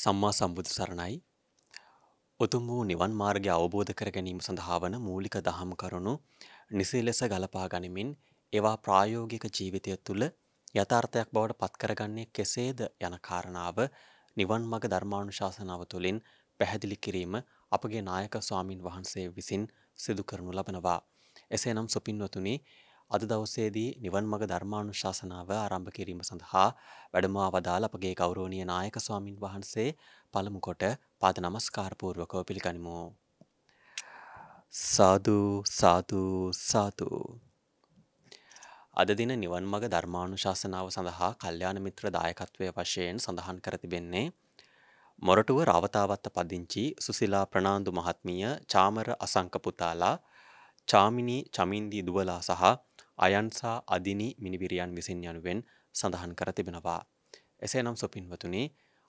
සම්මා සම්බුදු සරණයි උතුම් වූ නිවන් මාර්ගය අවබෝධ කර ගැනීම සඳහා වන මූලික දහම් කරුණු නිසේ ලෙස ගලපා ගනිමින් ඒවා ප්‍රායෝගික ජීවිතය තුළ යථාර්ථයක් බවට පත්කරගන්නේ කෙසේද යන කාරණාව නිවන් මග ධර්මානුශාසනාව තුළින් පැහැදිලි කිරීම අපගේ නායක ස්වාමින් වහන්සේ විසින් සිදු කරනු ලබනවා. එසේනම් සුපින්වතුනි අද දවසේදී නිවන් මඟ ධර්මාණු ශාසනාව ආරම්භ කිරීම සඳහා වැඩමවා වදාළ අපගේ ගෞරෝණය නායක ස්වාමින් වහන්සේ පළමුකොට පාද නමස්කාරපූර්ුවකෝ පිළිගනිමු. සාධූ සාධූ සාතුූ. අද දින නිවන් මඟ ධර්මාණු ශාසනාව සඳහා කල්්‍යාන මිත්‍ර දායකත්වය වශයෙන් සඳහන් කරතිබෙන්නේ. මොරටුව රාවතාවත්ත පදිංචි සුසිලා ප්‍රනාාන්දු මහත්මිය චාමර අසංකපුතාලා චාමිනි චමින්දී දුවලා සහ අයන්සා අදිනි මිනිවිරියන් විසින් යනුවෙන් සඳහන් කර තිබෙනවා. එසේ නම් සොපින්වතුනි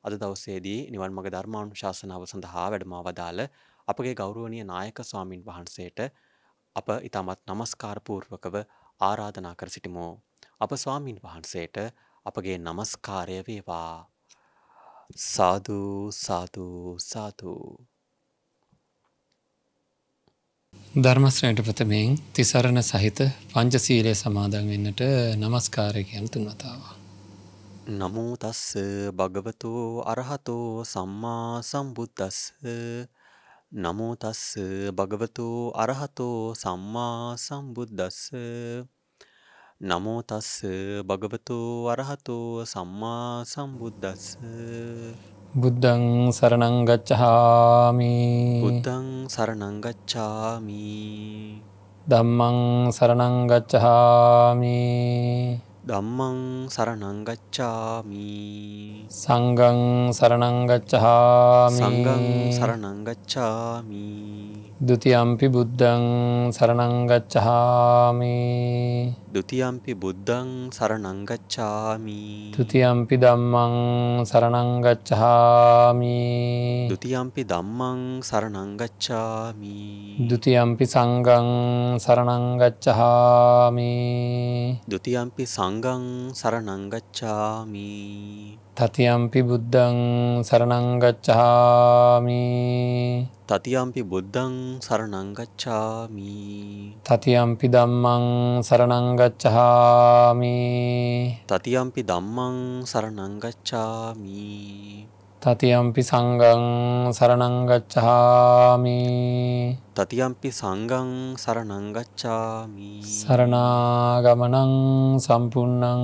අද දවස්සේදී නිවන් මග ධර්මාණු ශාසනාව සඳහා වැඩමා වදාළ අපගේ ගෞරුවනය නායක ස්වාමීන් වහන්සේට අප ඉතාමත් නමස්කාරපූර්වකව ආරාධනා කර සිටිමෝ. අප ස්වාමීන් වහන්සේට අපගේ නමස්කාරය වේවා. සාධූ සාධූ සාධූ. ධර්මශ්‍රයට ප්‍රථමයෙන් තිසරණ සහිත පංචසීලය සමාදන් වෙන්නට නමස්කාරයකයන් තුන්වතාවා. නමුතස්ස භගවතු අරහතෝ සම්මා සම්බුද්ධස්ස නමුතස්ස භගවතු අරහතෝ සම්මා සම්බුද්ධස්ස නමුතස්ස භගවතු අරහතෝ සම්මා සම්බුද්ධස්ස බුද්ධං සරණංගච්චහාමි බුද්ධං සරණංගච්චාමි දම්මං සරණංගච්චහාමි දම්මං සරණංගච්චාමි සංගං සරණංගච්චහාමි සංගං සරණංගච්චාමි දුතියම්පි බුද්ධං සරණංගච්චහාමි දුතියම්පි බුද්ධං සරනංගච්ඡාමි තුතියම්පි දම්මං සරනංගච්ඡාමි දුතියම්පි දම්මං සරනංගච්ඡාමි දුතියම්පි සංගං සරනංගච්ඡාමි දුතියම්පි සංගං සරනංගච්ඡාමි තතියම්පි බුද්ධං සරනංගච්ඡාමි තතියම්පි බුද්ධං සරනංගච්ඡාමි තතියම්පි දම්මං සරනංග සරණංගච්චහාමි තතියම්පි දම්මං සරණංගච්චාමි තතියම්පි සංගං සරණංගච්චහාමි තතියම්පි සංගං සරණංගච්චාමි සරණාගමනං සම්පන්නං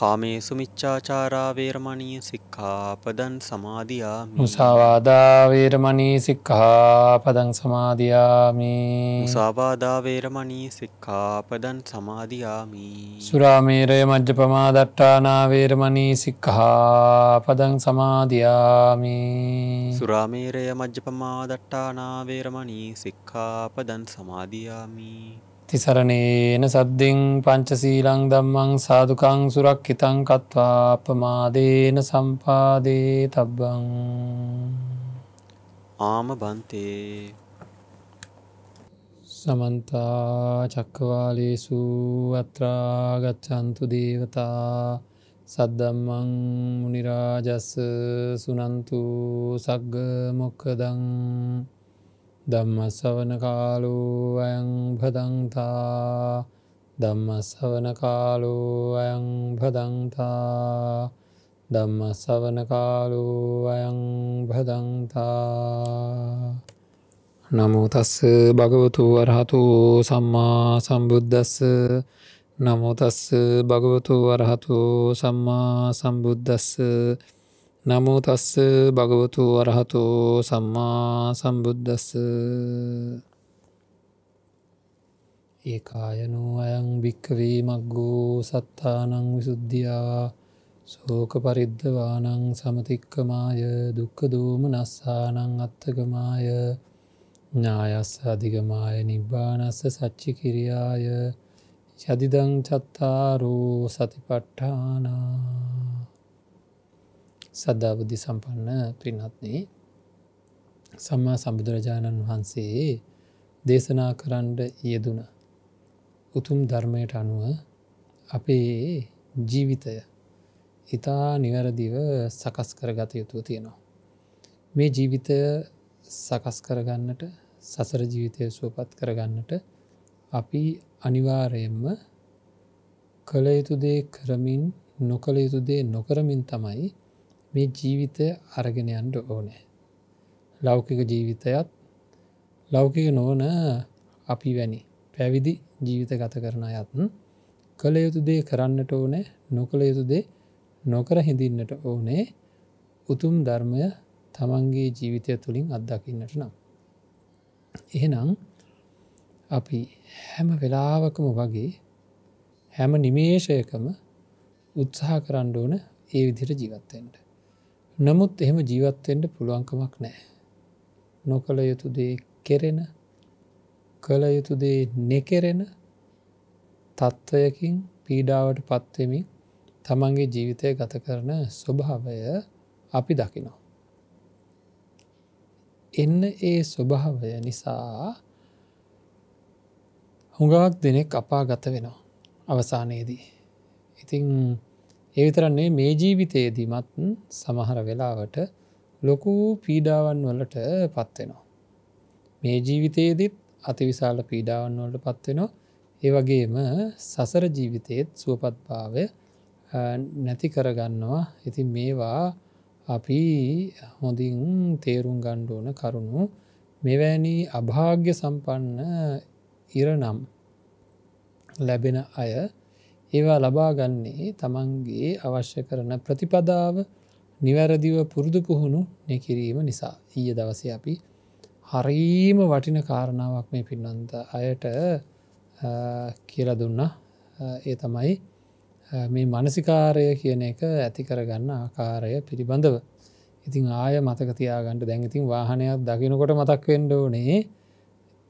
කාමේසු මිච්චාචාරා වේරමණීය සික්ඛාපදං සමාදියාමි. මුසාවාදා වේරමණී සික්ඛාපදං සමාදියාමි. මුසාවාදා වේරමණී සික්ඛාපදං සමාදියාමි. සුරාමේරය මජ්ජපමා දට්ඨානා වේරමණී සික්ඛාපදං සමාදියාමි. සුරාමේරය මජ්ජපමා දට්ඨානා වේරමණී සික්ඛාපදං සමාදියාමි. තිසරණේන සද්ධින් පංචසීලං දම්මං සාධකං සුරක් හිතං කත්වා අපමාදේන සම්පාදේ තබ්බං ආම බන්තේ සමන්තා චක්කවාලේසු අත්‍රාගච්චන්තු දේවතා සද්දම්මං මනිරාජස්ස සුනන්තු සග්ග මොක්කදං ධම්මස්සවන කාලු අයං පදන්තා ධම්මස්සවන කාලු අයං පදන්තා ධම්මස්සවන කාලු අයං පදන්තා නමුතස්ස භගවතු වරහතු සම්මා සම්බුද්ධස්ස නමුතස්ස භගවතු වරහතු සම්මා සම්බුද්ධස්ස නමෝ තස්ස භගවතු වරහතෝ සම්මා සම්බුද්ධස්ස ඒකායනු අයං භික්කවී මක්ගෝ සත්තානං විසුද්ධියා සෝක පරිද්ධවානං සමතික්කමාය දුක්කදූම නස්සානං අත්තකමාය ඥායස්ස අධිගමාය නිබ්බානස්ස සච්චි කිරියාය යදිදං චත්තාරෝ සතිපට්ඨානා සද්ධා බුද්ධි සම්පන්න පින්හත්නේ සම්මා සම්බුදුරජාණන් වහන්සේ දේශනා කරන්න යෙදුන උතුම් ධර්මයට අනුව අපේ ජීවිතය ඉතා නිවැරදිව සකස් කරගත යුතුව තියෙනවා. මේ ජීවිතය සකස් කරගන්නට සසර ජීවිතය සුවපත් කරගන්නට අපි අනිවාරයෙන්ම කළ යුතුදේ කරමින් නොකළ යුතුදේ නොකරමින් තමයි මේ ජීවිතය අරගෙනයන්ට ඕනෑ. ලෞකික ජීවිතයත් ලෞකික නොවන අපි වැනි පැවිදි ජීවිත ගත කරන අයත්න් කළ යුතු දේ කරන්නට ඕනෑ නොකළ යුතු දේ නොකර හිඳන්නට ඕනේ උතුම් ධර්මය තමන්ගේ ජීවිතය තුළින් අත්දකින්නට නම්. එහෙනම් අපි හැම වෙලාවකම වගේ හැම නිමේෂයකම උත්සාහ කරන්න ඕන ඒ විදිර ජීවත්තෙන්ට. නමුත් එහෙම ජීවත්වෙන්ට පුළුවන්කමක් නෑ. නොකළ යුතුදේ කෙරෙන කළ යුතුදේ නෙකෙරෙන තත්ත්වයකින් පීඩාවට පත්වෙමින් තමන්ගේ ජීවිතය ගත කරන ස්වභාවය අපි දකිනවා. එන්න ඒ ස්වභාවය නිසා හුඟාවක් දෙනෙක් අපා ගත වෙනවා අවසානයේදී. ඉතිං එවිතරන්නේ මේ ජීවිතයේදීමත් සමහර වෙලාවට ලොකු පීඩාවන් වලට පත්වෙනවා. මේ ජීවිතයේදත් අතිවිශාල පීඩාවන් වලට පත්වෙනවා ඒවගේම සසර ජීවිතයේත් සුවපත්භාවය නැති කරගන්නවා ඉති මේවා අපි හොඳින් තේරුම් ගණ්ඩෝන කරුණු මෙවැනි අභාග්‍ය සම්පන්න ඉරනම් ලැබෙන අය ඒවා ලබාගන්නේ තමන්ගේ අවශ්‍ය කරන ප්‍රතිපදාව නිවැරදිව පුරුදු පුහුණු නැකිරීම නිසා ඊය දවස අපි හරීම වටින කාරණාවක් මේ පින්නන්ත අයට කියල දුන්නා ඒ තමයි මේ මනසිකාරය කියන එක ඇති කරගන්න ආකාරය පිළිබඳව ඉතිං ආය මතකතියාගන්නට දැඟඉතින් වාහනයක් දකිනකොට මතක් වෙන්ඩෝනේ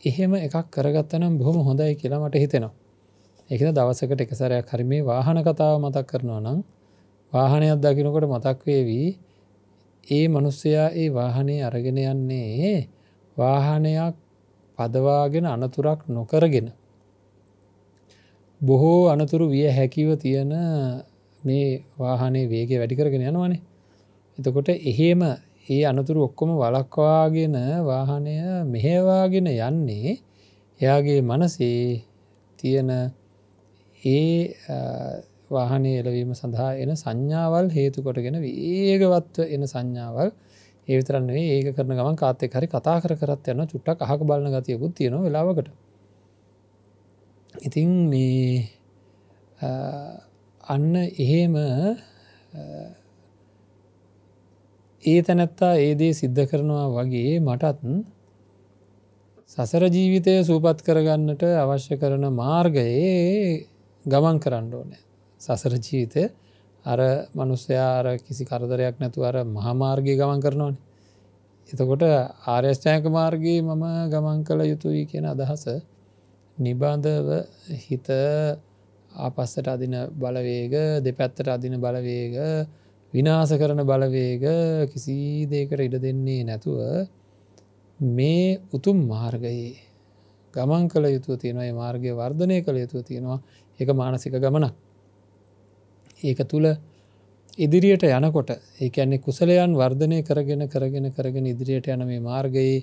එහෙම එකක් කරගත්තනම් බොහොම හොඳයි කියලා මට හිතෙනවා එක දවසකට එකසරයක් හරි මේ වාහන කතාව මතක් කරනවා නම් වාහනයක් දකිනකොට මතක්වේවී ඒ මනුස්සයා ඒ වාහනය අරගෙන යන්නේ වාහනයක් පදවාගෙන අනතුරක් නොකරගෙන. බොහෝ අනතුරු විය හැකිව තියෙන මේ වාහනේ වේගේ වැඩිකරගෙන යනවානේ. එතකොට එහෙම ඒ අනතුරු ඔක්කොම වලක්වාගෙන වාහනය මෙහෙවාගෙන යන්නේ එයාගේ මනසේ තියෙන ඒ වාහනය එලවීම සඳහා එන සංඥාවල් හේතු කොටගෙන ඒගවත්ව එන සංඥාවල් ඒවිතරන්නේ ඒක කරන ගමන් කාතෙක් හරි කතා කර කරත් යන චුට්ටක් අහක බලන ගතියකුත් තියෙන වෙලාවකට ඉතින් මේ අන්න එහෙම ඒ තැනැත්තා ඒදේ සිද්ධ කරනවා වගේ මටත් සසර ජීවිතය සූපත් කරගන්නට අවශ්‍ය කරන මාර්ගයේ ගමන් කරන්න ඕනෑ. සසර ජීවිතය අර මනුස්සයාර කිසි කරදරයක් නැතු අර මහමාර්ගය ගමන් කරනවන. එතකොට ආර්යෂ්ඨයක මාර්ගයේ මම ගමන් කළ යුතුයි කියන අදහස නිබාධව හිත ආපස්සට අදින බලවේග දෙපැත්තට අදින බලවේග විනාස කරන බලවේග කිසි දෙකට ඉඩ දෙන්නේ නැතුව මේ උතුම් මාර්ගයේ ගමන් කළ යුතුව තියෙනවා මාර්ගය වර්ධනය කළ යුතුව තියෙනවා එක මානසික ගමනක්. ඒක තුළ ඉදිරියට යනකොට ඒකන්නේ කුසලයන් වර්ධනය කරගෙන කරගෙන කරගෙන ඉදිරියට යන මේ මාර්ගයේ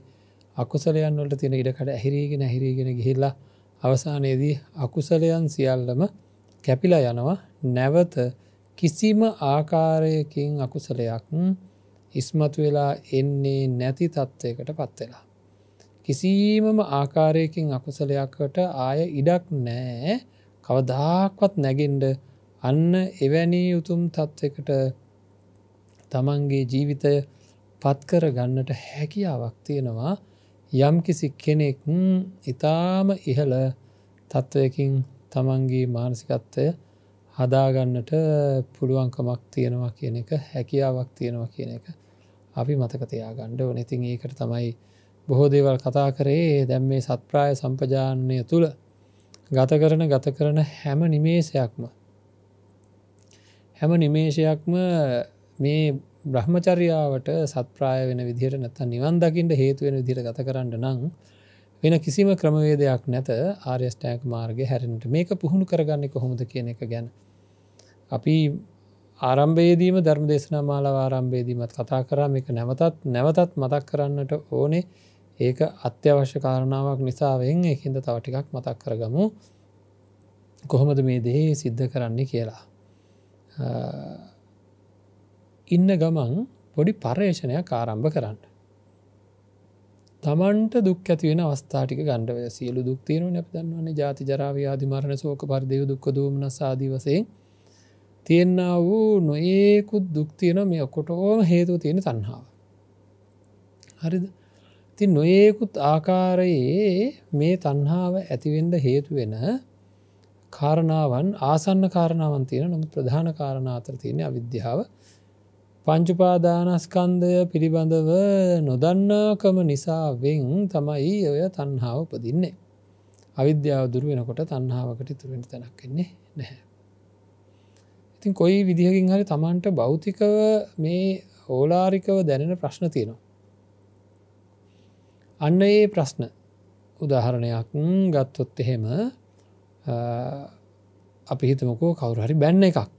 අකුසලයන් වලට තියෙන ඉඩකට ඇහිරීගෙන ඇහිරීගෙන ගිහිල්ලා අවසානයේදී අකුසලයන් සියල්ලම කැපිලා යනවා නැවත කිසිම ආකාරයකින් අකුසලයක් ඉස්මතු වෙලා එන්නේ නැති තත්ත්වයකට පත්වෙලා. කිසිීමම ආකාරයකින් අකුසලයක්කට ආය ඉඩක් නෑ කවදාක්වත් නැගෙන්ඩ අන්න එවැනි උතුම් තත්ත්වකට තමන්ගේ ජීවිතය පත්කර ගන්නට හැකියාවක් තියෙනවා යම් කිසි කෙනෙක් ඉතාම ඉහළ තත්ත්වයකින් තමන්ගේ මානසිකත්වය හදාගන්නට පුළුවන්කමක් තියෙනවා කියන එක හැකියාවක් තියෙනවා කියන එක අපි මතකතයා ගණ්ඩ ඕනෙතින් ඒකට තමයි බොහෝ දේවල් කතා කරේ දැම් මේ සත්ප්‍රාය සම්පජානය තුළ ගත කරන ගත කරන හැම නිමේෂයක්ම හැම නිමේෂයක්ම මේ බ්‍රහ්මචරියාවට සත්ප්‍රාය වෙන විදිහට නැත නිවන් දකිින්ට හේතුවෙන විදිර ගත කරන්න නං වෙන කිසිම ක්‍රමවේදයක් නැත ආර්යස්ටෑක් මාර්ග හැරෙනට මේක පුහුණු කරගන්න කොහොමද කියන එක ගැන අපි ආරම්භයේදීම ධර්ම දේශනා මාලාව ආරම්භයේදීමත් කතා කරා මේක නැවතත් නැවතත් මතක් කරන්නට ඕනේ ඒක අත්‍යවශ්‍ය කාරණාවක් නිසාවෙන් එකහිද තවටිකක් මතක් කරගමු කොහොමද මේ දෙහේ සිද්ධ කරන්නේ කියලා. ඉන්න ගමන් පොඩි පර්යේෂණයක් ආරම්භ කරන්න. තමන්ට දුක් ඇතිවෙන අවස්ථාටික ගණඩව සියලු දුක්තිීරුව නැ දන්නවන්නේ ජාති ජරාවයාධි මරණ සෝක පරිදය දුක් දූමන සාදීවසයෙන් තියෙන්න වූ නොඒකුත් දුක්තියන මේ ඔකොටෝම හේතුව තියෙන තන්හාාව. හරිද? ති නොයෙකුත් ආකාරයේ මේ තන්හාාව ඇතිවෙන්ඩ හේතුවෙන කාරණාවන් ආසන්න කාරණාවන් තියෙන නොම ප්‍රධාන කාරණාතර තියෙන අවිද්‍යාව පංචුපාදානස්කන්දය පිළිබඳව නොදන්නාකම නිසාවෙන් තමයි ඔය තන්හාාව උපදින්නේ. අවිද්‍යාව දුර වෙනකොට තන්හාාවකට තුරෙන තැනක්කෙන්නේ නැහැ. ඉතින් කොයි විදිහකින් හරි තමන්ට භෞතිකව මේ ඕලාරිකව දැනෙන ප්‍රශ්න තියෙනවා. අන්න ඒ ප්‍රශ්න උදාහරණයක් ගත්තොත් එහෙම අපි හිතමකෝ කවුරු හරි බැන්න එකක්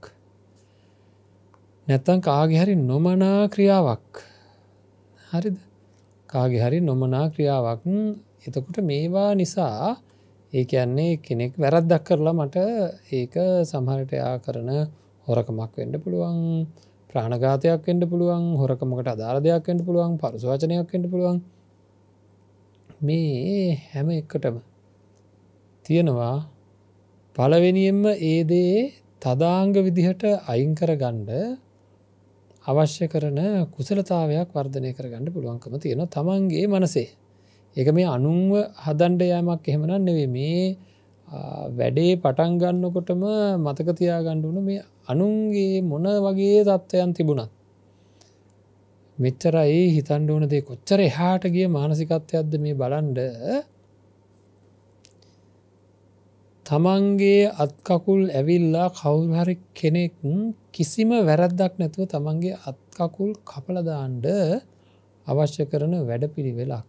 නැත්තන් කාගෙ හරි නොමනා ක්‍රියාවක් හරිද කාගෙ හරි නොමනා ක්‍රියාවක් එතකොට මේවා නිසා ඒ කියන්නේ කෙනෙක් වැරද්දක් කරලා මට ඒක සමහරටයා කරන හොරකමක් වෙන්න පුළුවන් ප්‍රාණඝාතයක් වෙන්න පුළුවන් හොරකමකට අදාර දෙයක් වෙන්න පුළුවන් පරසවචනයක් වෙන්න පුළුවන් මේ හැම එකටම තියෙනවා පලවෙනියෙන්ම ඒදේ තදාංග විදිහට අයින් කරගණ්ඩ අවශ්‍ය කරන කුසලතාවයක් වර්ධනය කරගන්න පුළුවන්කම තියෙන තමන්ගේ මනසේ. ඒක මේ අනුන්ව හදන්ඩ යෑමක් එහෙමන නෙවේ මේ වැඩේ පටන්ගන්නකොටම මතකතියා ගණ්ඩුණු මේ අනුන්ගේ මොන වගේ තත්ත්වයන් තිබුණත්. මෙච්චර ඒ හිතන්ඩ ඕන දේ කොච්චර එහාට ගිය මානසිකත්වයක්ද මේ බලන්ඩ තමන්ගේ අත්කකුල් ඇවිල්ලා කවුහරි කෙනෙක් කිසිම වැරද්දක් නැතුව තමන්ගේ අත්කකුල් කපලදාන්ඩ අවශ්‍ය කරන වැඩපිළිවෙලක්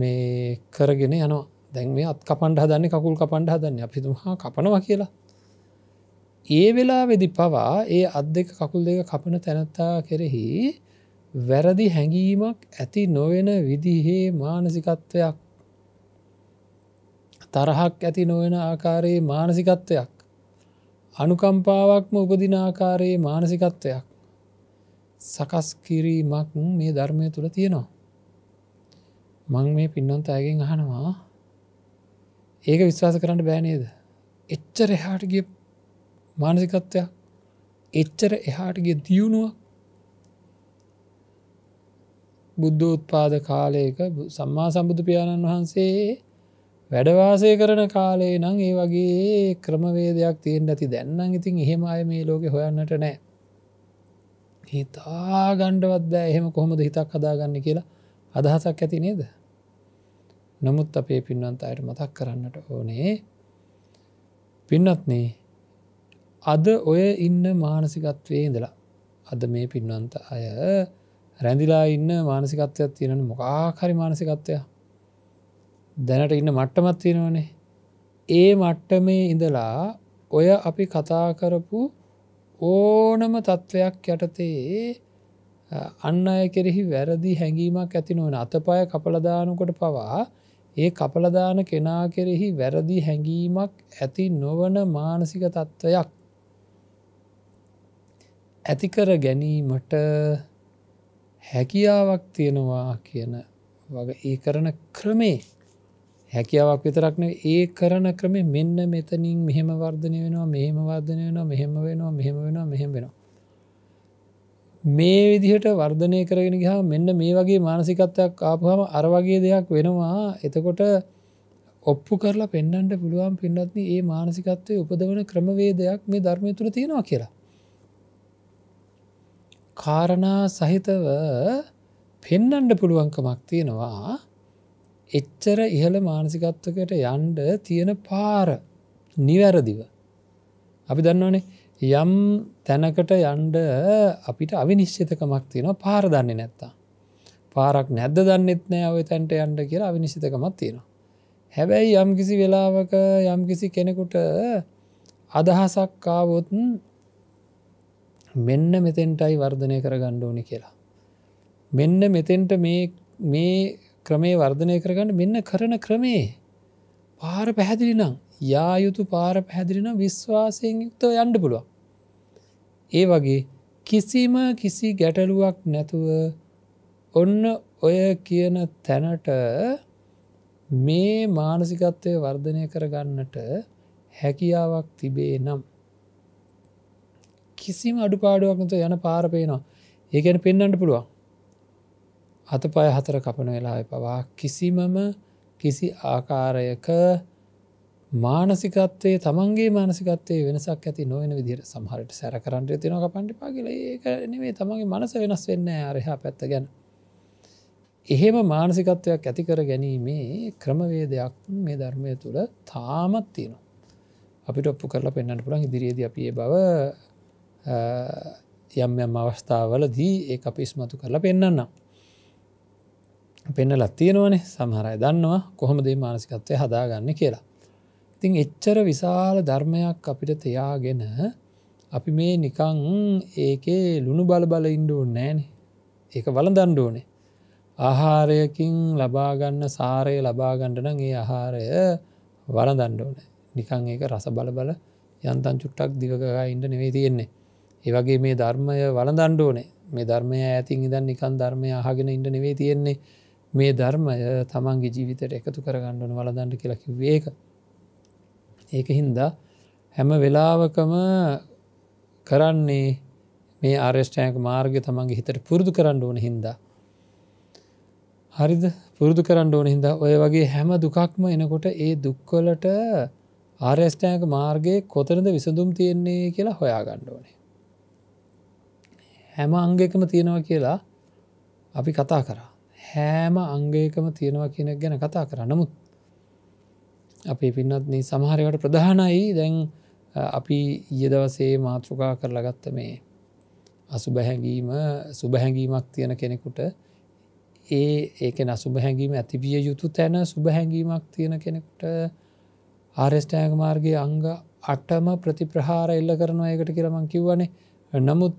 මේ කරගෙන යනවා දැන් මේ අත් කපන්ඩ හදන්නේ කකුල් කපන්ඩ හදන්න අපිතුමහා කපනවා කියලා ඒ වෙලා වෙදි පවා ඒ අත් දෙක කකුල් දෙක කපන තැනත්තා කෙරෙහි වැරදි හැඟීමක් ඇති නොවෙන විදිහේ මානසිකත්වයක් තරහක් ඇති නොවෙන ආකාරයේ මානසිකත්වයක් අනුකම්පාවක්ම උපදින ආකාරයේ මානසිකත්වයක් සකස් කිරීමක් මේ ධර්මය තුළ තියෙනවා. මං මේ පින්නන්ත ඇගෙන් අහනවා ඒක විශ්වාස කරන්න බෑනේද. එච්චර එහාටගේ මානසිකත්වයක් එච්චර එහාටගේ දියුණුවක් බුද්ධෝත්පාද කාලයක සම්මා සම්බුදු පියාණන් වහන්සේ වැඩවාසය කරන කාලේ නං ඒ වගේ ක්‍රමවේදයක් තියෙන් ඇති දැන්නම් ඉතින් එහෙම අය මේ ලෝකෙ හොයන්නට නෑ. හිතා ගණ්ඩවත් බෑ එහෙම කොහොමද හිතක් හදාගන්න කියලා අදහසක් ඇති නේද. නමුත් අපේ පින්වන්ත අයට මතක් කරන්නට ඕනේ පින්නත්නේ අද ඔය ඉන්න මානසිකත්වය ඉඳලා අද මේ පින්වන්ත අය රැඳිලා ඉන්න මානසිකත්වයක් තියෙනන මොකාහරි මානසිකත්වය දැනට ඉන්න මට්ටමත් තියෙනවනේ ඒ මට්ටමේ ඉඳලා ඔය අපි කතා කරපු ඕනම තත්ත්වයක් යටතේ අන්න අය කෙරෙහි වැරදි හැඟීමක් ඇති නොවන අතපය කපලදානකොට පවා ඒ කපලදාන කෙනා කෙරෙහි වැරදි හැඟීමක් ඇති නොවන මානසික තත්ත්වයක් ඇතිකර ගැනීමට හැකියාවක් තියෙනවා කියන වගේ ඒ කරන ක්‍රමේ හැකියාවක් විතරක්න ඒ කරන ක්‍රම මෙන්න මෙතනින් මෙහෙම වර්ධනය වෙනවා මෙහෙම වර්ධනය වෙනවා මෙහෙම වෙනවා මෙහෙම වෙනවා මෙහෙම වෙනවා මේ විදිහට වර්ධනය කරගෙන ගහා මෙන්න මේ වගේ මානසිකත්වයක් ආපුහම අර වගේ දෙයක් වෙනවා එතකොට ඔප්පු කරලා පෙන්න්නට පුළුවන් පින්නත්න ඒ මානසිකත්වය උපදවන ක්‍රමවේදයක් මේ ධර්මය තුළ තියෙනවා කියලා කාරණා සහිතව පෙන්නන්ඩ පුළුවන්කමක් තියෙනවා එච්චර ඉහළ මානසිකත්වකට යන්ඩ තියෙන පාර නිවැරදිව. අපි දන්නවනේ යම් තැනකට යන්ඩ අපිට අවිනිශ්චිතකමක් තියෙන පාර දන්නේ නැත්තා. පාරක් නැද්ද දන්නෙත් නෑ ඔය තැන්ට යන්ඩ කියලා අවිනිශ්ිතකමත් තියෙනවා. හැබැයි යම් කිසි වෙලාවක යම් කිසි කෙනෙකුට අදහසක් කාවොතුන් මෙන්න මෙතෙන්ටයි වර්ධනය කර ගණ්ඩ ඕනි කියලා. මෙන්න මෙතෙන්ට මේ ක්‍රමේ වර්ධනය කරගන්න මෙන්න කරන ක්‍රමේ පාර පැහැදිලි නම් යායුතු පාර පැහැදිලින විශ්වාසයෙන් යුක්ත යන්න පුළුවන්. ඒ වගේ කිසිම කිසි ගැටලුවක් නැතුව ඔන්න ඔය කියන තැනට මේ මානසිකත්වය වර්ධනය කරගන්නට හැකියාවක් තිබේ නම් කිසිම අඩුපාඩුවක් නතු යන පාර පේනවා ඒගැන පෙන්න්නට පුළුවන් අත පය හතර කපන වෙලා පවා කිසිමම කිසි ආකාරයක මානසිකත්තේ තමන්ගේ මානසිකත්තේ වෙනසක් ඇති නොවන විදිර සහරට සැර කරන්ට තිනක පණ්ඩි පාගල ඒක නෙවේ තමන්ගේ මනස වෙනස් වෙන්න අරහා පැත්ත ගැන. එහෙම මානසිකත්වයක් ඇති කර ගැනීමේ ක්‍රමවේදයක් මේ ධර්මය තුළ තාමත් තියෙනවා. අපිට ඔප්පු කරලා පෙන්න්නට පුළන් ඉදිරියේද අපිය බව යම් යම් අවස්ථාවල දී ඒ අප ඉස්මතු කරලා පෙන්න්නම්. පෙන්න ලත්තියෙනවනේ සමහරය දන්නවා කොහොමදේ මානසිකත්වය හදාගන්න කියලා. ඉතිං එච්චර විශාල ධර්මයක් අපිට තියාගෙන අපි මේ නිකං ඒකේ ලුණු බලබල ඉන්ඩුවන් නෑනේ ඒක වලදණ්ඩෝනේ. ආහාරයකින් ලබාගන්න සාරය ලබාගණ්ඩන ඒ ආහාරය වලදණ්ඩෝන නිකං ඒක රස බලබල යන්තන් චුට්ටක් දිවකගා ඉන්ඩ නෙවේ තියෙන්නේ ඒවගේ මේ ධර්මය වලදණ්ඩ ඕනේ මේ ධර්මය ඇතින් ඉදන් නිකන් ධර්මය අහගෙන ඉන්න නෙවේ තියෙන්නේ මේ ධර්මය තමන්ගේ ජීවිතයට එකතු කරගණ්ඩන වලදන්ඩ කියලකි වේක ඒක හින්දා හැම වෙලාවකම කරන්නේ මේ ආර්ේෂ්ටයක මාර්ග තමන්ගේ හිතට පුරුදු කරන්න ඕන හින්දා හරිද පුරුදු කරන්න ඕන හින්දා ඔය වගේ හැම දුකක්ම එනකොට ඒ දුක්වලට ආර්යෂ්ටයක මාර්ගය කොතරද විසඳුම් තියෙන්නේ කියලා හොයා ගණ්ඩ ඕනේ හැම අංගකම තියෙනවා කියලා අපි කතා කරා. හෑම අංගයකම තියෙනවා කියනක් ගැන කතා කර නමුත් අපි පින්නත්න සමහරවට ප්‍රධානයි දැන් අපි ඊදවසේ මාතෘකා කරලා ගත්ත මේ අසු බැහැඟීම සුබැහැඟීමක් තියෙන කෙනෙකුට ඒ ඒක නසුබැහැඟීම ඇතිවිය යුතු තැන සුබැහැඟීමක් තියෙන කෙනෙකුට ආරෙස්ටෑග මාර්ගගේ අංග අටම ප්‍රතිප්‍රහාර එල්ල කරනවා ඒකට කියරමං කිව්වනේ නමුත්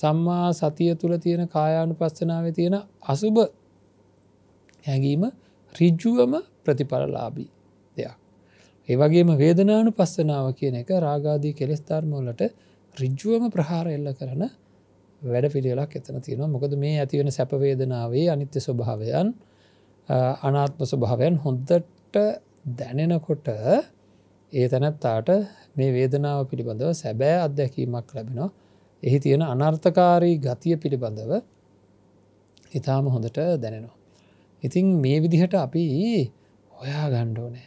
සම්මා සතිය තුළ තියෙන කායානුපස්සනාව තියෙන අසුභ හැඟීම රිජ්ජුවම ප්‍රතිඵලලාබී දෙයක්. ඒවගේම වේදනානු පස්සනාව කියන එක රාගාදී කෙලෙස්ථර්මෝලට රිජ්ජුවම ප්‍රහාර එල්ල කරන වැඩ පිළිවෙලක් එතන තියෙනවා මොකද මේ ඇතිවෙන සැපවේදනාවේ අනිත්‍ය ස්වභාවයන් අනාත්ම ස්වභාවයන් හොන්දට දැනෙනකොට ඒ තැනැත්තාට මේ වේදනාව පිළිබඳව සැබෑ අත්දැකීමක් ලැබෙනවා එහි තියෙන අනර්ථකාරී ගතිය පිළිබඳව ඉතාම හොඳට දැනෙනවා. ඉතින් මේ විදිහට අපි හොයා ගණ්ඩෝනෑ.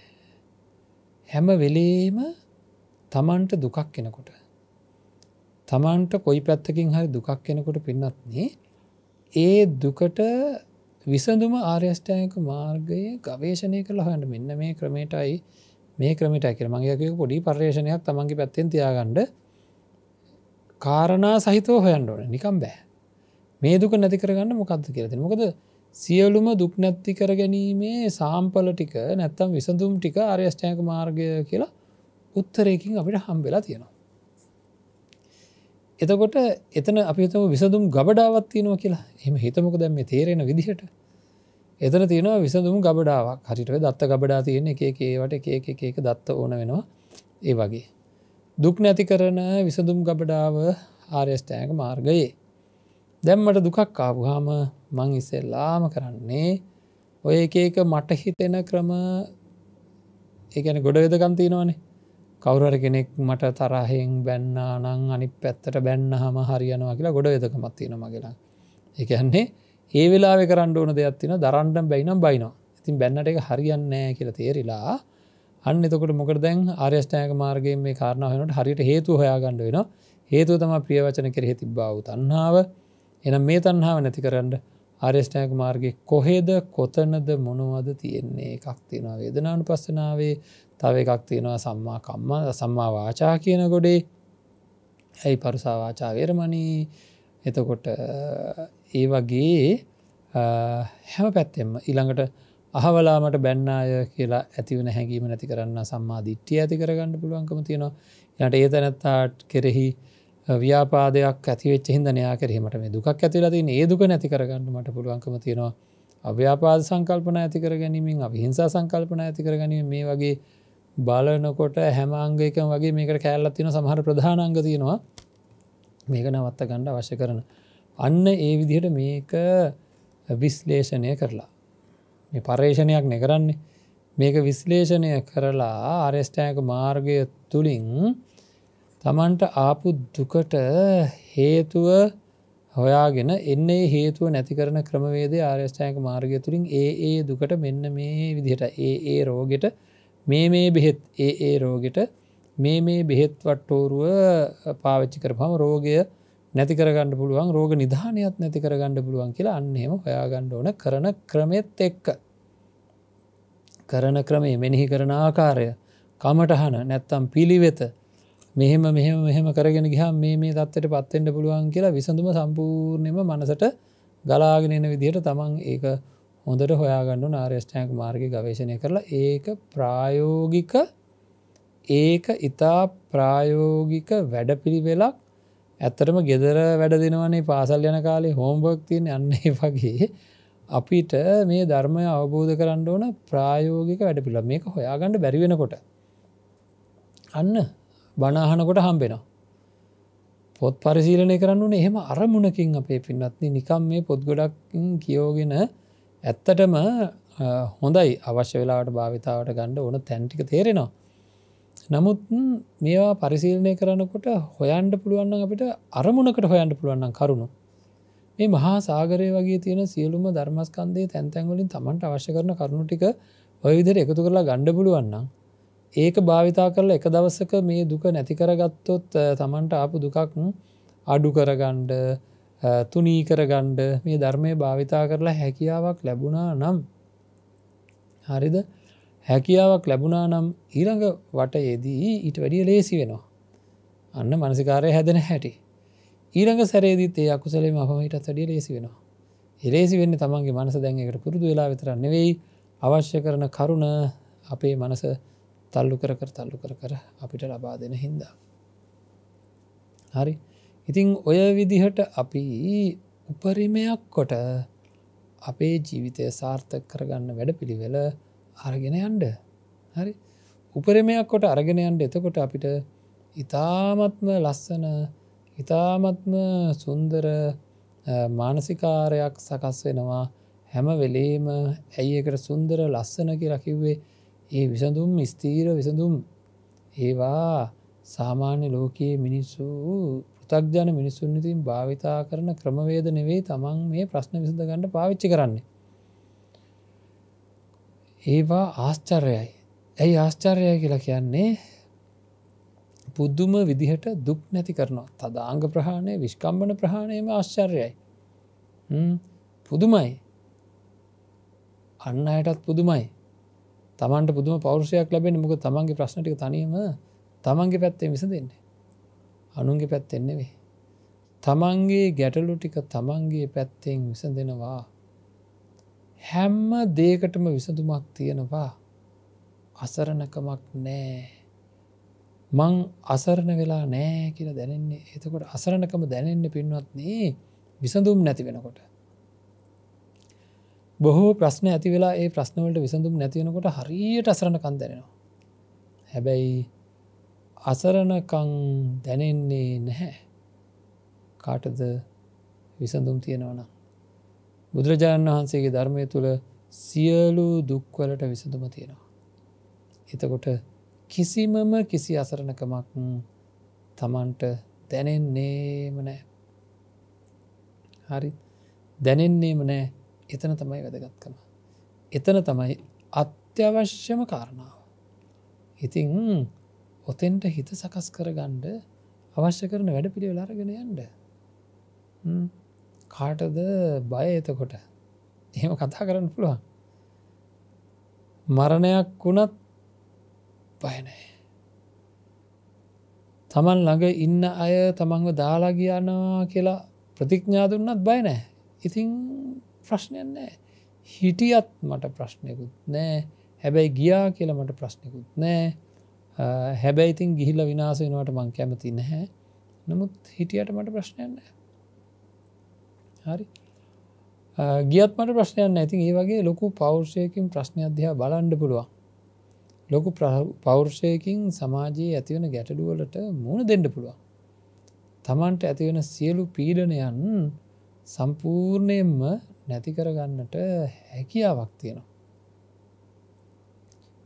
හැම වෙලේම තමන්ට දුකක් කෙනකොට. තමන්ට කොයි පැත්තකින් හරි දුකක් කෙනකොට පින්නත්න්නේ ඒ දුකට විසඳුම ආර්යෂ්ටයක මාර්ගයේ ගවේශණය කළ හට මෙන්න මේ ක්‍රමේටයි මේ ක්‍රමටයි කියර මගේක පොඩි පර්ේෂණයක් තමන්ගේ පැත්තෙන් තියාගන්ඩ කාරණා සහිතව හොයන්න ඕන නිකම් බෑ මේ දුක නැති කරගන්න මොකක්ද කියරති මොකද සියලුම දුක් නැත්ති කර ගැනීමේ සාම්පල ටික නැත්තම් විසඳුම් ටික අර්යෂ්ටයක මාර්ගය කියලා උත්තරයකින් අපිට හම්බෙලා තියෙනවා. එතකොට එතන අපිතම විසඳුම් ගබඩාවත් තියෙනවා කියලා එම හිතමක දැම තේරෙන විදිහට එතන තියෙනවා විසඳුම් ගබඩාවක් හරිටව දත්ත ගබඩා තියෙන එක ඒවට එක එක දත්ත ඕන වෙනවා ඒ වගේ දුක් නැති කරන විසඳුම් ගබඩාව ආර්යෂ්ටයක මාර්ගයේ. දැම්මට දුකක් ආපුහාම මං ඉස්සෙල්ලාම කරන්නේ ඔය එකක මට හිතෙන ක්‍රම ඒන ගොඩ වෙදකම් තියෙනවානේ කවුරර කෙනෙක් මට තරහෙෙන් බැන්නා නං අනි පැත්තට බැන්න හම හරියනවා කියලා ගොඩ වෙදකමත් තියෙන මගලා එකන්නේ ඒ වෙලා කරන්න ඕන දෙයක් තින දරන්ඩම් බැයිනම් බයිනවා ඉතින් බැන්නට එක හරියන්නෑ කියලා තේරිලා අන්න එතකොට මොකර දැන් ආර්යෂ්ටයක මාර්ගගේ මේ කාරණාවනට හරියට හේතු හොයාගණඩ වෙන හේතුව තම ප්‍රියවචන කෙරෙ තිබ්බාව තන්නාව එනම් මේ තන්හාාව නැති කරන්න ආර්යෂ්ටයක මාර්ගගේ කොහේද කොතනද මොනවද තියෙන්නේ එකක් තියෙනවා වේදනානු පස්සනාවේ තව එකක් තියෙනවා සම්මා කම්මා සම්මා වාචා කියන ගොඩේ ඇයි පරුසාවාචා වේරමණී එතකොට ඒ වගේ හැම පැත්තෙම ඊළඟට අහවලාමට බැන්නාය කියලා ඇතිවන හැඟීම නැති කරන්න සම්මාධිට්්‍යිය ඇති කරගන්න පුළුවන්කම තියෙනවා යට ඒ තැනැත්තාට කෙරෙහි ව්‍යාපාදයක් ඇතිවෙච් හිදනයා කරහීමට මේ දුක් ඇතිලති ඒදුක නැති කරගන්න මට පුළුවන්කම තියෙනවා අව්‍යාපාද සංකල්පන ඇතිකර ගැනීමෙන් අභිහිංසා සංකල්පන ඇතිකර ගැනීම මේ වගේ බලනකොට හැමංගේක වගේ මේකට කෑල්ලත්තින සමහර ප්‍රධානංග තියෙනවා මේක නවත්ත ගණ්ඩ අවශ්‍ය කරන අන්න ඒ විදිහට මේක විශ්ලේෂණය කරලා පර්ේෂණයක් නෙකරන්නේ මේක විශ්ලේෂණය කරලා ආරෙස්ටෑක මාර්ගය තුළින් තමන්ට ආපු දුකට හේතුව හොයාගෙන එන්නේ හේතුව නැති කරන ක්‍රමවේදේ ආර්යෂ්ඨායක මාර්ගය තුළින් ඒ ඒ දුකට මෙන්න මේ විදිහට ඒ ඒ රෝගෙට මේ මේ බෙහෙත් ඒ ඒ රෝගෙට මේ මේ බෙහෙත් වට්ටෝරුව පාවිච්චි කරපහම රෝගය නැති කරගන්න පුළුවන් රෝග නිධානයක් නැති කරගන්න පුළුවන් කියලා අන්නහෙම හොයාගණ්ඩ ඕන කරන ක්‍රමෙත් එක්ක කරන ක්‍රමේ මෙනෙහි කරන ආකාරය කමටහන නැත්තම් පිළිවෙත මෙහෙම මෙහම මෙහම කරගෙන ගිහ මේ මේ තත්වට පත්වෙන්ට පුළුවන් කියලා විසඳම සම්පූර්ණයම මනසට ගලාගෙන එන විදිහට තමන් ඒක හොඳට හොයාගන්නු නාර්යෂ්ටයන්ක මාර්ග ගවේශණය කරලා ඒක ප්‍රායෝගික ඒක ඉතා ප්‍රායෝගික වැඩ පිළිවෙලක් ඇත්තටම ගෙදර වැඩ දෙනවනේ පාසල් යන කාලේ හෝම්බක්තියෙන් යන්නේ වගේ අපිට මේ ධර්මය අවබෝධ කරන්න ඕන ප්‍රායෝගික වැඩ පිළ මේක හොයාගන්න බැරිවෙනකොට අන්න බනාහනකොට හම්බෙනවා පොත් පරිසීලනය කරන්න එහෙම අරමුණකින් අපේ පින්නත්න නිකම් මේ පොත් ගොඩක් කියෝගෙන ඇත්තටම හොඳයි අවශ්‍ය වෙලාට භාවිතාවට ගණ්ඩ ඕන තැන්ටික තේරෙනවා නමුත් මේවා පරිසීලනය කරනකොට හොයන්ඩ පුළුවන්න අපිට අරමුණකට හොයන්ඩ පුළුවන්න කරුණු මේ මහා සාගරය වගේ තියෙන සියලුම ධර්මස්කන්දේ තැන්තැන්වලින් තමන්ට අවශ්‍ය කරන කරුණු ටික ඔයවිදිර එකතු කරලා ගණ්ඩ පුළුවන්නම් ඒක භාවිතා කරලා එක දවසක මේ දුක නැති කරගත්තොත් තමන්ට ආපු දුකක් අඩු කරගණ්ඩ තුනී කරගණ්ඩ මේ ධර්මය භාවිතා කරලා හැකියාවක් ලැබුණා නම් හරිද හැකියාවක් ලැබුණා නම් ඊළඟ වටයේදී ඊට වැඩිය ලේසි වෙනවා අන්න මනසිකාරය හැදෙන හැටි ඊරඟ සැරේදිත් ඒ අකුසලේ මහමහිටත් සඩිය ලේසි වෙනවා. එලේසි වෙන්න තමන්ගේ මනස දැන්කට පුරුදු වෙලා විතර නෙවෙයි අවශ්‍ය කරන කරුණ අපේ මනස තල්ලු කර කර තල්ලු කර කර අපිට ලබා දෙන හින්දා. හරි ඉතිං ඔය විදිහට අපි උපරිමයක් කොට අපේ ජීවිතය සාර්ථක කරගන්න වැඩ පිළිවෙල අරගෙන යන්ඩ හරි උපරමයක් කොට අරගෙනයන්ට එතකොට අපිට ඉතාමත්ම ලස්සන ඉතාමත්ම සුන්දර මානසිකාරයක් සකස් වෙනවා හැම වෙලේම ඇයි එකට සුන්දර ලස්සන කියලා කිව්වේ ඒ විසඳුම් ස්තීර විසඳුම් ඒවා සාමාන්‍ය ලෝකයේ මිනිස්සු පෘතක්ජන මිනිස්සුන්තින් භාවිතා කරන ක්‍රමවේද නෙවේ තමන් මේ ප්‍රශ්න විසඳ ගණඩ පාවිච්චි කරන්නේ. ඒවා ආශ්චර්යයි ඇයි ආශ්චර්යය කියලා කියන්නේ පුදුම විදිහට දුක් නැති කරනවා තදාංග ප්‍රහාණය විශ්කම්බන ප්‍රහාණයම ආශ්චර්යයි පුදුමයි අන්න අයටත් පුදුමයි තමන්ට පුදුම පෞරුෂයක් ලැබෙන මොක තමන්ගේ ප්‍රශ්නටික තනියම තමන්ගේ පැත්තේ විස දෙන්නේ අනුන්ගේ පැත්තෙන්නේ වේ තමන්ගේ ගැටලු ටික තමන්ගේ පැත්තෙන් විසඳෙනවා හැම්ම දේකටම විසඳුමක් තියෙනවා අසරණකමක් නෑ මං අසරණ වෙලා නෑ කියල දැනෙන්නේ එතකොට අසරණකම දැනෙන්න පින්වත්න්නේ විසඳුම් නැති වෙනකොට. බොහෝ ප්‍රශ්න ඇති වෙලා ඒ ප්‍රශ්නවලට විසඳුම් නැතිවෙනකොට හරියට අසරණකන් දැනෙනවා. හැබැයි අසරණකං දැනෙන්නේ නැහැ කාටද විසඳුම් තියෙනවන. බුදුරජාණන් වහන්සේගේ ධර්මය තුළ සියලු දුක්වලට විසඳුම තියෙනවා. එතකොට කිසිමම කිසි අසරණකමක් තමන්ට දැනෙන්නේම නෑ. හරි දැනෙන්නේම නෑ එතන තමයි වැදගත්කම. එතන තමයි අත්‍යවශ්‍යම කාරණාව. ඉතිං ඔතෙන්ට හිත සකස් කර ගණ්ඩ අවශ්‍ය කරන වැඩ පිළි වෙලාරගෙන යන්ඩ. කාටද බය එතකොට එහෙම කතා කරන්න පුළුවන්. මරණයක් වුණත් බය නෑ. තමන් ළඟ ඉන්න අය තමන්ව දාලා කියනවා කියලා ප්‍රතිඥා දුන්නත් බය නෑ. ඉතිං ප්‍රශ්නයක් නෑ. හිටියත් මට ප්‍රශ්නයකුත් නෑ හැබැයි ගියා කියලා මට ප්‍රශ්නයකුත් නෑ හැබැයිඉතින් ගිහිල්ල විනාස වෙනවට මං කැමති නැහැ නමුත් හිටියට මට ප්‍රශ්නයන්න හරි ගියත් මට ප්‍රශ්නයන්න ඇතින් ඒ වගේ ලොකු පෞර්ෂයකින් ප්‍රශ්නයක් දිහා බලන්ඩ පුළුවන් ලොකු පෞර්ෂයකින් සමාජයේ ඇතිවන ගැටඩුවලට මුණ දෙන්න පුළුවන්. තමන්ට ඇතිවෙන සියලු පීඩනයන් සම්පූර්ණයෙන්ම නැතිකරගන්නට හැකියාවක් තියෙනවා.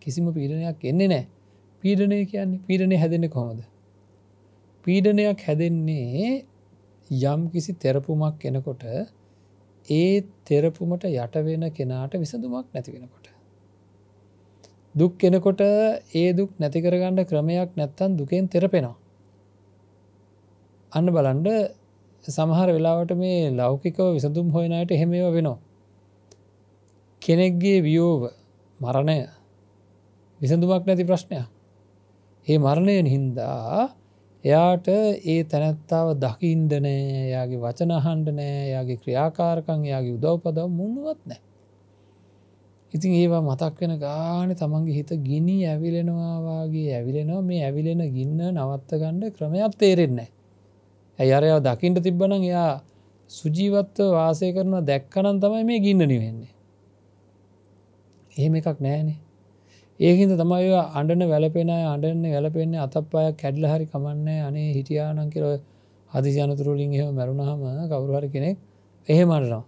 කිසිම පීඩනයක් එන්නේ නෑ පීඩනය කියන්නේ පීඩනය හැදෙන කොමද. පීඩනයක් හැදෙන්නේ යම් කිසි තෙරපුමක් කෙනකොට ඒ තෙරපුමට යටවෙන කෙනාට විසඳුමක් නැති වෙනකොට. දුක් කෙනකොට ඒ දුක් නැතිකරගණ්ඩ ක්‍රමයක් නැත්තන් දුකෙන් තෙරපෙනවා. අන්න බලන්ඩ සමහර වෙලාවට මේ ලෞකිකව විසඳුම් හොයනයට එහෙමව වෙනවා. කෙනෙක්ගේ වියෝව මරණය විසඳුමක් නැති ප්‍රශ්නයක්. ඒ මරණයෙන් හින්දා එයාට ඒ තැනැත්තාව දකිින්ඩනෑ යාගේ වචනහන්ඩ නෑ යාගේ ක්‍රියාකාරකං යාගේ උදව්පදව මුුණුවත් නෑ. ඉතින් ඒවා මතක් වෙන ගාන තමන්ගේ හිත ගිනි ඇවිලෙනවාගේ ඇවිලෙනවා මේ ඇවිලෙන ගින්න නවත්ත ගණ්ඩ ක්‍රමයක් තේරෙන්නේ ඇයරයා දකිින්ට තිබ්බන එයා සුජීවත්ව වාසය කරනවා දැක්කනම් තමයි මේ ගින්නනි වෙන්නේ එහෙම එකක් නෑනේ ඒහින්ද තමයි අඩන වැලපෙන අඩන්න වැලපෙන්නේ අතප්පාය කැඩල හරි කමන්නේ අනේ හිටියානන් කෙර අධිජනතුරුලින් එහ මැරුණහම කවරුහරි කෙනෙක් එහෙ මරනවා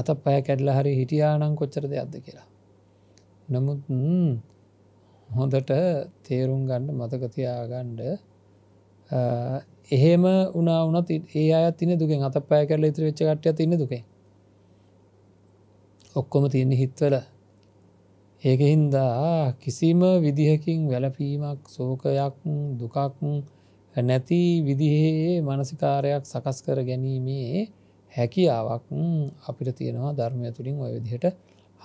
අත පෑ කැඩල හරි හිටියානං කොච්චර දෙයක්ද කියලා. නමුත් හොඳට තේරුම් ගණ්ඩ මතකතියාගණ්ඩ එහෙම උනාවනත් ඒ අ තින දුකෙන් අත පෑ කරල ඉතිරි වෙච්ච කට්ට තින්න දුකේ ඔක්කොම තියන්නේ හිත්වල ඒක හින්දා කිසිම විදිහකින් වැලපීමක් සෝකයක් දුකක් නැති විදිහේ මනසිකාරයක් සකස් කර ගැනීමේ හැකියාවක් අපිට තියෙනවා ධර්මය තුළින් ඔය විදිහට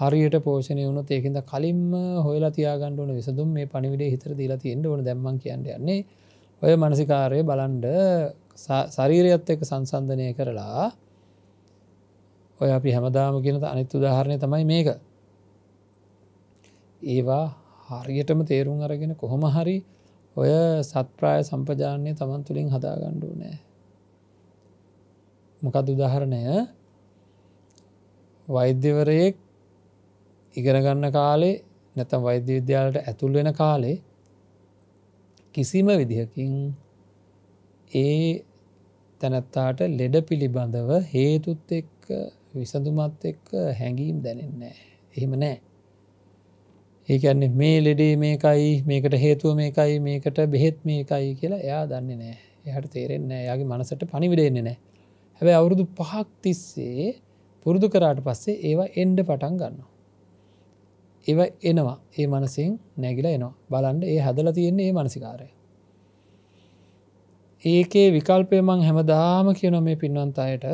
හරියට පෝෂණය වුණොත් ඒකද කලින්ම හොලා තියාගණ්ඩුවන විසඳම් මේ පනිවිඩ හිතර දීලා තියෙන්ට ඕන දැම්මන් කියන්න යන්නේ ඔය මනසිකාරය බලන්ඩ ශරීරයත් එක සංසන්ධනය කරලා ඔය අපි හැමදාම කියනත අනිත් උදාහරණය තමයි මේක ඒවා හරියටම තේරුම් අරගෙන කොහොම හරි ඔය සත්ප්‍රාය සම්පජානය තමන් තුළින් හදාගණ්ඩුව නෑ මොකද උදාහරණය වෛද්‍යවරයෙක් ඉගෙනගන්න කාලේ නැතම් වෛද්‍ය විද්‍යාලට ඇතුල් වෙන කාලේ කිසිම විදිහකින් ඒ තැනැත්තාට ලෙඩ පිළිබඳව හේතුත් එක්ක විසඳුමත් එක්ක හැඟීම් දැනෙන්නේ එහෙම නෑ ඒකන්නේ මේ ලෙඩේ මේකයි මේකට හේතුව මේකයි මේකට බෙහෙත් මේකයි කියලා එයා දන්නේ නෑ එහට තේරෙන්නේ යාගේ මනසට පනිිවිඩෙන්නේ නෑ හැබැ අවුරුදු පහක් තිස්සේ පුරුදු කරාට පස්සේ ඒවා එන්ඩ පටන් ගන්න. ඒව එනවා ඒ මනසින් නැගිල එනවා බලන්ඩ ඒ හැදල තියෙන්නේ ඒ මනසිකාරය. ඒකේ විකල්පය මං හැමදාම කියන මේ පින්වන්ත අයට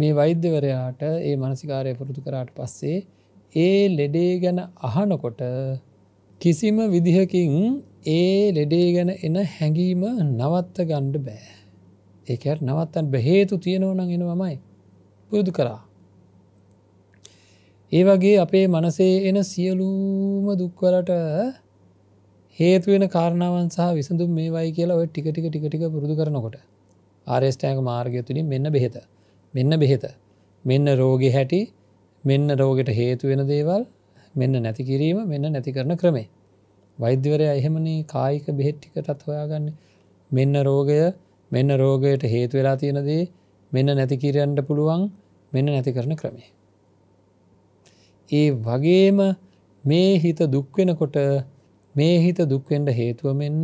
මේ වෛද්‍යවරයාට ඒ මනසිකාරය පුරුදු කරාට පස්සේ ඒ ලෙඩේ ගැන අහනකොට කිසිම විදිහකින් ඒ ලෙඩේ ගැන එන හැඟීම නවත්ත ගණ්ඩ බෑ. ඒකට නවත්තන් බැහේතු තියෙනවනං එනවමයි පුරුදු කරා. ඒ වගේ අපේ මනසේ එන සියලූම දුක්වලට හේතුවෙන කාරණාවන් සහ විසඳුම් මේ වයි කියලා ඔය ටිකටික ටිකටික පුරුදු කරනකොට ආරේස්ටෑක මාර්ගය තුළින් මෙන්න බෙහෙත මෙන්න බෙහෙත මෙන්න රෝග හැටි මෙන්න රෝගෙට හේතුවෙන දේවල් මෙන්න නැති කිරීම මෙන්න නැති කරන ක්‍රමේ වෛද්‍යවරය එහෙමනි කායික බෙහෙට්ටිකටත් හොයාගන්න මෙන්න රෝගය මෙන්න රෝගයට හේතු වෙලා තියෙන දේ මෙන්න නැතිකිරයන්ට පුළුවන් මෙන්න නැති කරන ක්‍රමේ. ඒ වගේම මේ හිත දුක්වෙනකොට මේ හිත දුක්වෙන්ට හේතුව මෙන්න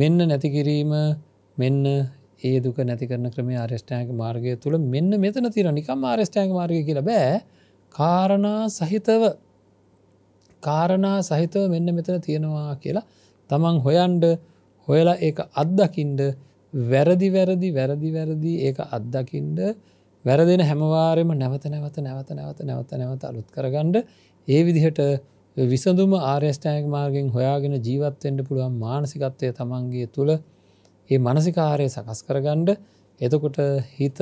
මෙන්න නැතිකිරීම මෙන්න ඒ දුක නැති කරන ක්‍රමේ ආර්ෂ්ටෑක මාර්ගය තුළ මෙන්න මෙතන තිර නිකම් ආර්ෂ්ටෑක මාර්ගය කියල බෑ කාරණා සහිතව කාරණා සහිතව මෙන්න මෙතන තියෙනවා කියලා තමන් හොයන්ඩ හොයලා ඒ අත්දකිින්ඩ වැරදි වැරදි වැරදි වැරදි ඒක අත්දකිින්ඩ වැරදින හැමවාරෙම නැවත නැවත නැවත නැවත නැවත නැවත අලුත් කරගණ්ඩ ඒ විදිහට විසඳුම ආර්යස්ටෑක් මාර්ගෙන් හොයාගෙන ජීවත්තෙන්ට පුළුවන් මානසිකත්වය තමන්ගේ තුළ ඒ මනසිකාරය සකස් කරගණ්ඩ එතකොට හිත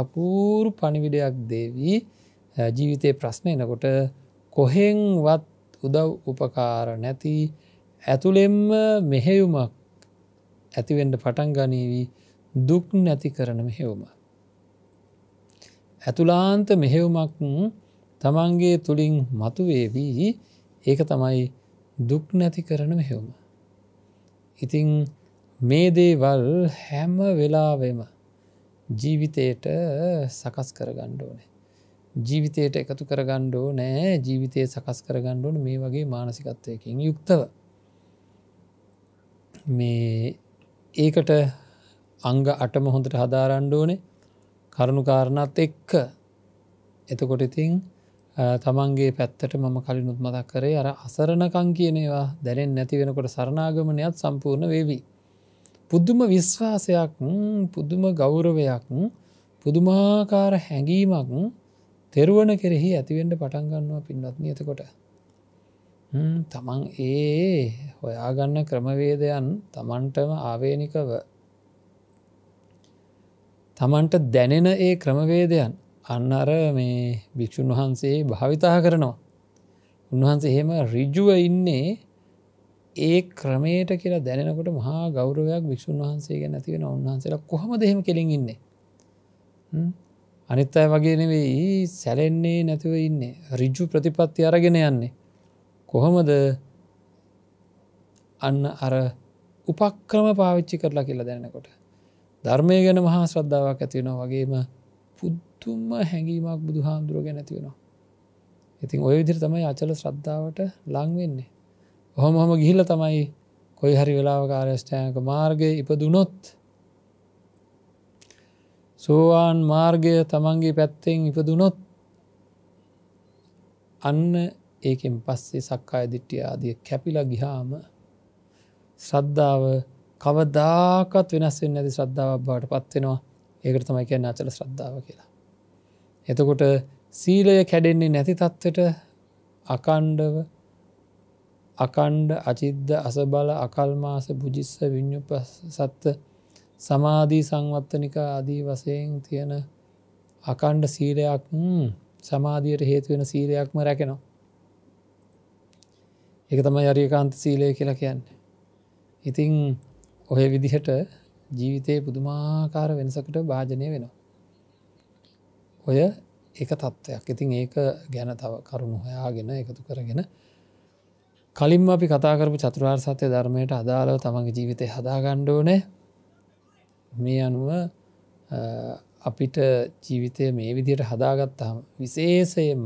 අපූරු පණිවිඩයක් දේවී ජීවිතය ප්‍රශ්න එනකොට කොහෙන්වත් උදව් උපකාර නැති ඇතුළෙම්ම මෙහෙයුමක් ඇතිවෙන්ඩ පටන් ගනීවී දුක් නැති කරන මෙහෙවුම. ඇතුලාන්ත මෙහෙවුමක් තමන්ගේ තුළින් මතුවේවී ඒක තමයි දුක් නැති කරන මෙහෙවුම. ඉතිං මේ දේවල් හැම වෙලාවෙම ජීවිතයට සකස් කරගණ්ඩෝනේ. ජීවිතයට එකතු කරගණ්ඩෝ නෑ ජීවිතය සකස් කරගණ්ඩෝන මේ වගේ මානසිකත්වයකින් යුක්තව මේ ඒකට අංග අටම හොඳට හදාරණ්ඩුවනේ කරුණුකාරණත් එක්ක එතකොට ඉතිං තමන්ගේ පැත්තට මම කලින් උත්මදක් කරේ අර අසරණකං කියනවා දැනෙන් නැති වෙනකොට සරණාගමනයත් සම්පූර්ණ වේවී. පුද්දුම විශ්වාසයක් පුදුම ගෞරවයක් පුදුමාකාර හැඟීමක් තෙරුවන කෙරෙහි ඇතිවෙන්ට පටන්ගන්නවා පින්වත්නි එතකොට තමන් ඒ හොයාගන්න ක්‍රමවේදයන් තමන්ටම ආවේනිකව තමන්ට දැනෙන ඒ ක්‍රමවේදයන් අන්න අර මේ භික්‍ෂූන් වහන්සේ භාවිතා කරනවා උන්වහන්සේ එහෙම රිජුව ඉන්නේ ඒ ක්‍රමයට කියලා දැනෙනකොට මහා ගෞරවයක් භික්‍ෂූන් වහන්සේ ගැ නැතිවෙන උන්වහන්සේලා කොහොම දෙහෙම කෙලින් ඉන්නේ අනිත් අය වගේ නෙවෙයි සැලෙන්නේ නැතිව ඉන්නේ රිජු ප්‍රතිපත්ති අරගෙන යන්නේ කොහොමද අන්න අර උපක්‍රම පාවිච්චි කරලා කියලා දැනකොට. ධර්මය ගැන මහා ශ්‍රද්ධාවක් ඇතිවෙනවා වගේම පුද්තුම්ම හැඟීමක් බුදු හාමුදුරුව ගැ නැතිවෙනවා. ඉතින් ඔය විදිර තමයි අචල ශ්‍රද්ධාවට ලංවෙන්නේ. ඔහොම හොම ගිහිල තමයි කොයි හරි වෙලාවකාරයෂ්ඨයක මාර්ගය ඉපදුනොත් සෝවාන් මාර්ගය තමන්ගේ පැත්තෙන් ඉපදුනොත් අන්න ඒකෙන් පස්සේ සක්කාය දිට්ටිය ආදිය කැපිලා ගිහාම ශ්‍රද්ධාව කවදාකත් වෙනස්වෙන් ඇති ශ්‍රද්ධාවක් බාට පත්වෙනවා ඒකට තමයි කියන්න අචල ශ්‍රද්ධාව කියලා. එතකොට සීලය කැඩෙන්නේ නැති තත්වට අකණ්ඩව අකණ්ඩ අචිද්ද අසබල අකල්මාස බුජිස්ස විඤ්ඥුප සත්ත සමාධී සංවත්තනික අදී වසයෙන් තියෙන අකණ්ඩ සීලයක් සමාධීයට හේතුවෙන සීලයක්ම රැකෙනවා. එක තම යරිකාන්ත සීලය කියලා කියන්නේ. ඉතිං ඔය විදිහට ජීවිතයේ පුදුමාකාර වෙනසකට භාජනය වෙනවා. ඔය එක තත්ත්වයක් ඉතිං ඒක ගැන තව කරුණු හොයාගෙන එකතු කරගෙන කලින් අපි කතාකරපු චතුරාර් සත්‍යය ධර්මයට අදාළව තමන්ගේ ජීවිතය හදාගණ්ඩෝනෑ මේ අනුව අපිට ජීවිතය මේ විදියට හදාගත්තාම විශේෂයෙන්ම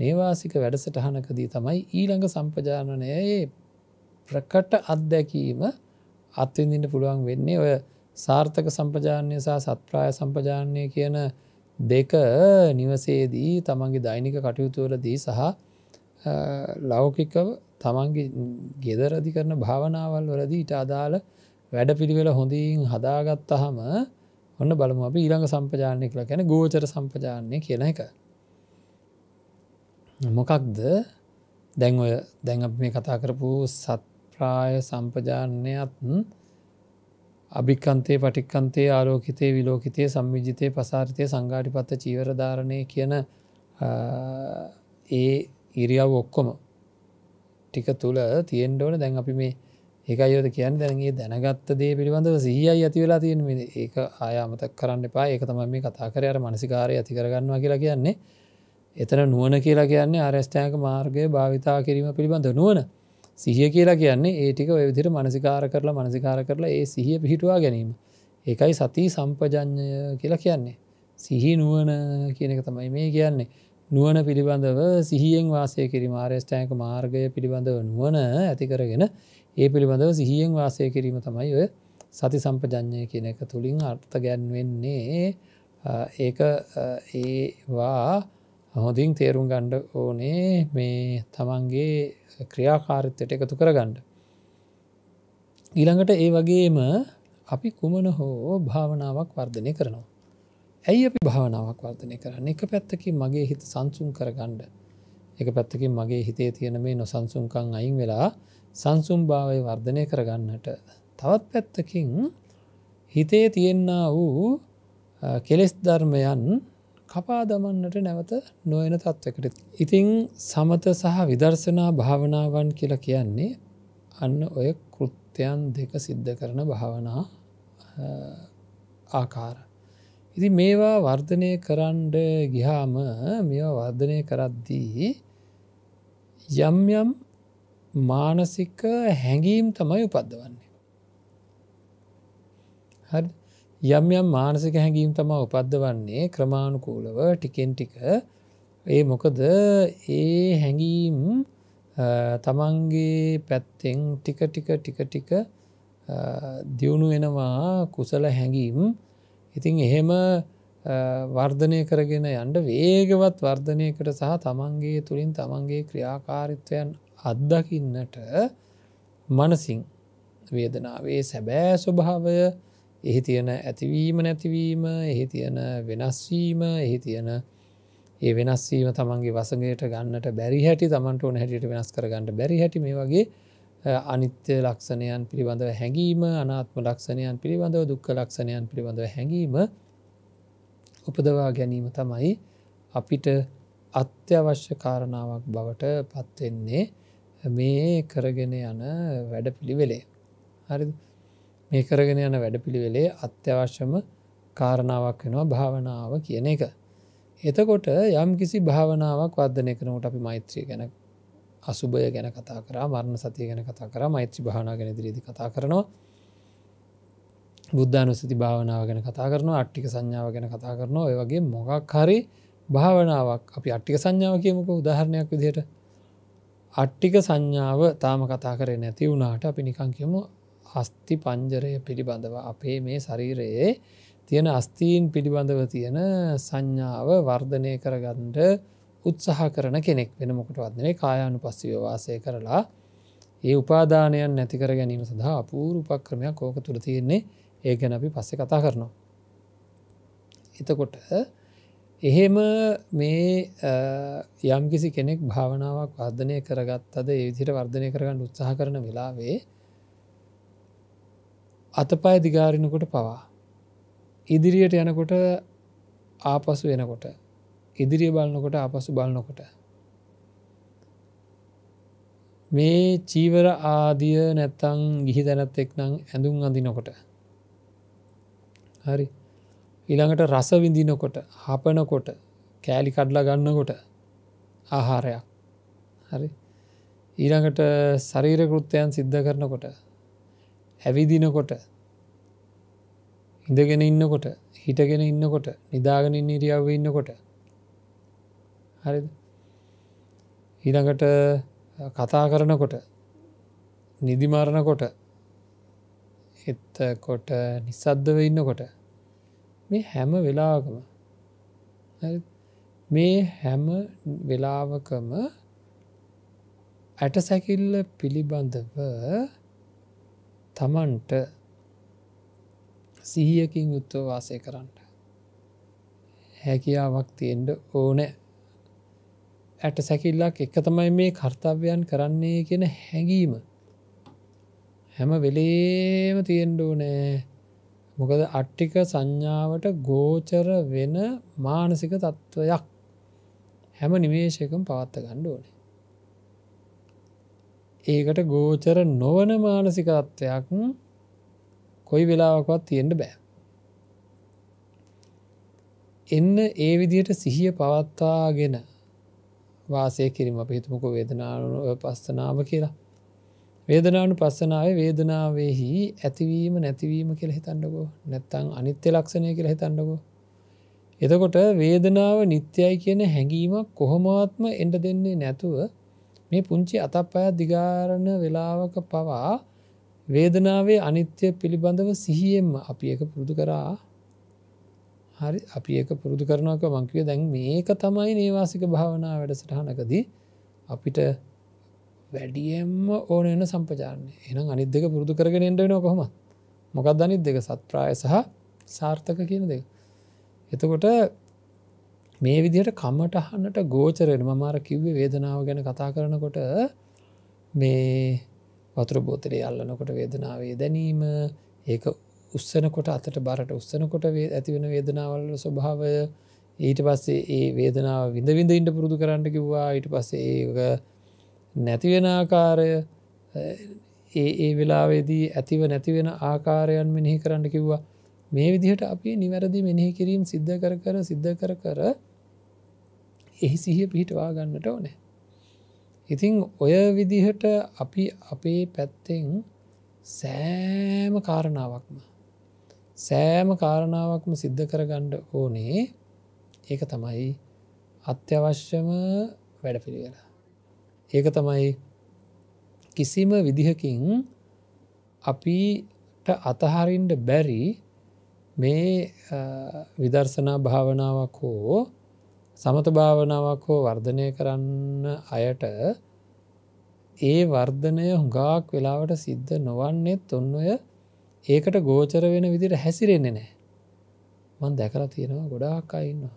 නේවාසික වැඩසටහනකදී තමයි ඊළඟ සම්පජානනයේ ප්‍රකට අත්දැකීම අත්විඳින්න පුළුවන් වෙන්නේ ඔය සාර්ථක සම්පජානය සහ සත්ප්‍රාය සම්පජානය කියන දෙක නිවසේදී තමන්ගේ දෛනික කටයුතුවලදී සහ ලෞකිකව තමන්ගේ ගෙදරදි කරන භාවනාවල් වලදී ඉට අදාළ වැඩ පිළිවෙල හොඳින් හදාගත්තහම ඔන්න බලම අප ඊළඟ සම්පජානය කළ ගැන ගෝචර සම්පජානය කියන එක. මොකක්ද දැන් ඔය දැන් අප මේ කතා කරපු සත්ප්‍රාය සම්පජානයත් අභිකන්තේ පටික්කන්තේ ආලෝකිතේ විලෝකිතය සම්විජිතය පසාරිතය සංගාටි පත්ත චීවරධාරණය කියන ඒ ඉරියව් ඔක්කොම ටික තුළ තියෙන් ඕන දැන් අපි මේ ඒකයෝද කියන්න දැනගේ දැනගත්ත දේ පිළිබඳව සීහයි ඇති වෙලා තියෙන ඒක ආයාමතක් කරන්න එපා ඒක තම මේ කතා කරයට මනසිකාරය ඇති කරගන්නවා කියලා කියන්නේ එතන නුවන කියලා කියන්නේ අරස්ථායක මාර්ගය භාවිතා කිරීම පිළිබඳ නුවන සිහිය කියලා කියන්නේ ඒටික විදිර මනසිකාර කරලා මනසිකාර කරලා ඒ සිහිය පිහිටවා ගැනීම ඒකයි සති සම්පජඥය කියලා කියන්නේ සිහි නුවන කියන එක තමයි මේ කියන්නේ නුවන පිළිබඳව සිහියෙන් වාසය කිරීම ආරස්ටෑක මාර්ගය පිළිබඳව නුවන ඇතිකරගෙන ඒ පිළිබඳව සිහියෙන් වාසය කිරීම තමයි ඔය සති සම්පජඥය කියන එක තුළින් අර්ථ ගැන්වෙන්නේ ඒක ඒවා හොඳින් තේරුම් ගණ්ඩ ඕනේ මේ තමන්ගේ ක්‍රියාකාරිත්තයට එකතු කරගණ්ඩ. ඊළඟට ඒ වගේම අපි කුමන හෝ භාවනාවක් වර්ධනය කරනවා. ඇයි අපි භාවනාවක් වර්ධනය කරන්න එක පැත්තකින් මගේ හිත සංසුම් කරගණ්ඩ එක පැත්තකින් මගේ හිතේ තියෙන මේ නොසන්සුම්කං අයින් වෙලා සංසුම් භාවය වර්ධනය කරගන්නට තවත් පැත්තකින් හිතේ තියෙන්න වූ කෙලෙස් ධර්මයන් කපා දමන්නට නැවත නොයන තත්ත්වකට. ඉතිං සමත සහ විදර්ශනා භාවනාවන් කියලා කියන්නේ අන්න ඔය කෘත්‍යයන් දෙක සිද්ධ කරන භාවනා ආකාර. ඉති මේවා වර්ධනය කරන්ඩ ගිහාම මේවා වර්ධනය කරද්දී යම්යම් මානසික හැඟීම් තමයි උපද්ද වන්නේ. හරි යම් යම් මානසික හැඟීම් තම උපද්දවන්නේ ක්‍රමාණුකූලව ටිකෙන් ටික ඒ මොකද ඒ හැඟීම් තමන්ගේ පැත්තෙන් ටික ටික ටික ටික දියුණු වෙනවා කුසල හැඟීම් ඉතින් එහෙම වර්ධනය කරගෙන යන්ට වේගවත් වර්ධනයකට සහ තමන්ගේ තුළින් තමන්ගේ ක්‍රියාකාරිත්වයන් අත්දකින්නට මනසිං වේදනාවේ සැබෑ ස්වභාවය එහි තියෙන ඇතිවීම නැතිවීම එහි තියෙන වෙනස්වීම එහි තියෙන ඒ වෙනස්වීම තමන්ගේ වසගේට ගන්නට බැරි හැටි තමන්ට ඕන හැටියට වෙනස් කරගන්නට බැරි හැටි මේ වගේ අනිත්‍ය ලක්ෂණයන් පිළිබඳව හැඟීම අනාත්ම ලක්ෂණයන් පිළිබඳව දුක්ක ලක්ෂණයන් පිළිබඳව හැඟීම උපදවා ගැනීම තමයි අපිට අත්‍යවශ්‍ය කාරණාවක් බවට පත්වෙන්නේ මේ කරගෙන යන වැඩ පිළිවෙලේ. හරිදු? මේ කරගෙන යන වැඩපිළිවෙලේ අත්‍යවශ්‍යම කාරණාවක් වෙනවා භාවනාව කියන එක. එතකොට යම් කිසි භාවනාවක් වර්ධනය කරනට අපි මෛත්‍රය ගැන අසුභය ගැන කතා කරා මරණ සතිය ගැන කතා කර මෛත්‍රී භාවනා ගැන දිරිදි කතා කරනවා. බුද්ධානුස්සති භාවනාව ගැන කතා කරනවා අට්ටික සංඥාව ගැන කතා කරනවා ඔය වගේ මොකක් හරි භාවනාවක් අපි අට්ටික සංඥාව කියමක උදාහරණයක් විදිහයට අට්ටික සංඥාව තාම කතා කරේ නැති වුණාට අපි නිකං කියමු අස්ති පංජරය පිළිබඳව අපේ මේ ශරීරයේ තියෙන අස්තීන් පිළිබඳව තියෙන සංඥාව වර්ධනය කරගන්ඩ උත්සාහ කරන කෙනෙක් වෙන මොකට වදනේ කායානු පස්සව වාසය කරලා ඒ උපාදානයන් නැතිකර ගැනීම සඳහා අපූරු උපක්‍රමයක් ඕක තුළ තියෙන්නේ ඒ ගැන අපි පස්සෙ කතා කරනවා. එතකොට එහෙම මේ යම්කිසි කෙනෙක් භාවනාවක් වර්ධනය කරගත් අද ඒ විදිට වර්ධනය කරගන්න උත්සාහ කරන වෙලාවේ අතපය දිගාරිනකොට පවා. ඉදිරියට යනකොට ආපසු වෙනකොට ඉදිරිය බලනකොට ආපසු බලනකොට. මේ චීවර ආදිය නැත්තං ගිහි දැනත් එක් නං ඇඳුම් අඳිනකොට. හරි ඉළඟට රස විඳිනකොට හපනකොට කෑලි කඩලා ගන්නකොට ආහාරයක් හරි ඊළඟට සරීර කෘත්තයන් සිද්ධ කරනකොට ඇවිදිනකොට ඉඳගෙන ඉන්නකොට හිටගෙන ඉන්නකොට නිදාගෙන ඉන්න ඉරියව්ව ඉන්නකොට හරි ඊළඟට කතා කරනකොට නිදිමාරණකොට එත්තකොට නිසද්දව ඉන්නකොට මේ හැම වෙලාකම මේ හැම වෙලාවකම ඇටසැකිල්ල පිළිබඳව තමන්ට සිහියකින් යුත්තව වාසය කරන්න. හැකියාවක් තියෙන්ට ඕනෑ ඇට සැකිල්ලක් එක තමයි මේ කර්තව්‍යයන් කරන්නේ කියෙන හැඟීම හැම වෙලේම තියෙන්ඩ ඕනෑ මොකද අට්ටික සංඥාවට ගෝචර වෙන මානසික තත්ත්වයක් හැම නිමේශයකම් පවත්ත ගණ්ඩ ඕනේ ඒකට ගෝචර නොවන මානසිකත්වයක් කොයි වෙලාවකවත් තියෙන්ට බෑ. එන්න ඒ විදියට සිහිය පවත්තාගෙන වාසය කිරීම පිහිතුමක වේදනාව පස්සනාව කියලා. වේදනාවනු පස්සනාවේ වේදනාවෙහි ඇතිවීම නැතිවීම කියල හිතන්නකෝ නැත්තං අනිත්‍ය ලක්ෂණය කියල හිතන්නකෝ. එතකොට වේදනාව නිත්‍යයි කියන හැඟීමක් කොහොමත්ම එන්ට දෙන්නේ නැතුව මේ පුංචි අතපෑ දිගාරණ වෙලාවක පවා වේදනාවේ අනිත්‍ය පිළිබඳව සිහියෙන්ම අපි එක පුරුදු කරා හරි අපි එක පුරුදු කරනක මංකිව දැන් මේක තමයි නේවාසික භාවනා වැඩසටහනකදී අපිට වැඩියම්ම ඕන එන සම්පජානය එනම් අනිත් දෙක පුරුදු කරගෙන එට වෙන කොහොම මොකක් අනිත් දෙක සත්ප්‍රාය සහ සාර්ථක කියන දෙක. එතකොට මේ විදියට කමටහන්නට ගෝචරෙන මමාර කිව්වේ වේදනාව ගැන කතා කරනකොට මේ වතුර බෝතරය අල්ලනකොට වේදනාවේ දැනීම ඒක උස්සනකොට අතට බරට උස්සනකොට ඇතිවෙන වේදනාවල්ල ස්වභාවය ඊට පස්සේ ඒ වේදනාව විඳවිඳ ඉන්ට පුරුදු කරන්න කිව්වා ඊට පස්සේ ඒක නැතිවෙන ආකාරය ඒ ඒ වෙලාවේදී ඇතිව නැතිවෙන ආකාරයන් මෙනෙහි කරන්න කිව්වා මේ විදිහට අපි නිවැරදි මෙනෙහි කිරීම් සිද්ධ කර කර සිද්ධ කර කර එහි සිහිය පිහිටවා ගන්නට ඕනේ. ඉතිං ඔය විදිහට අපි අපේ පැත්තෙන් සෑම කාරණාවක්ම සෑම කාරණාවක්ම සිද්ධ කරගණ්ඩ ඕනේ ඒක තමයි අත්‍යවශ්‍යම වැඩ පිළිවෙල. ඒක තමයි කිසිම විදිහකින් අපිට අතහරින්ට බැරි මේ විදර්ශනා භාවනාවක් හෝ සමත භාවනාවක් හෝ වර්ධනය කරන්න අයට ඒ වර්ධනය හුඟාක් වෙලාවට සිද්ධ නොවන්නෙත් ඔන්නඔය ඒකට ගෝචර වෙන විදිට හැසිරෙන්නේ නෑ මන් දැකලා තියෙනවා ගොඩාක් අයින්නවා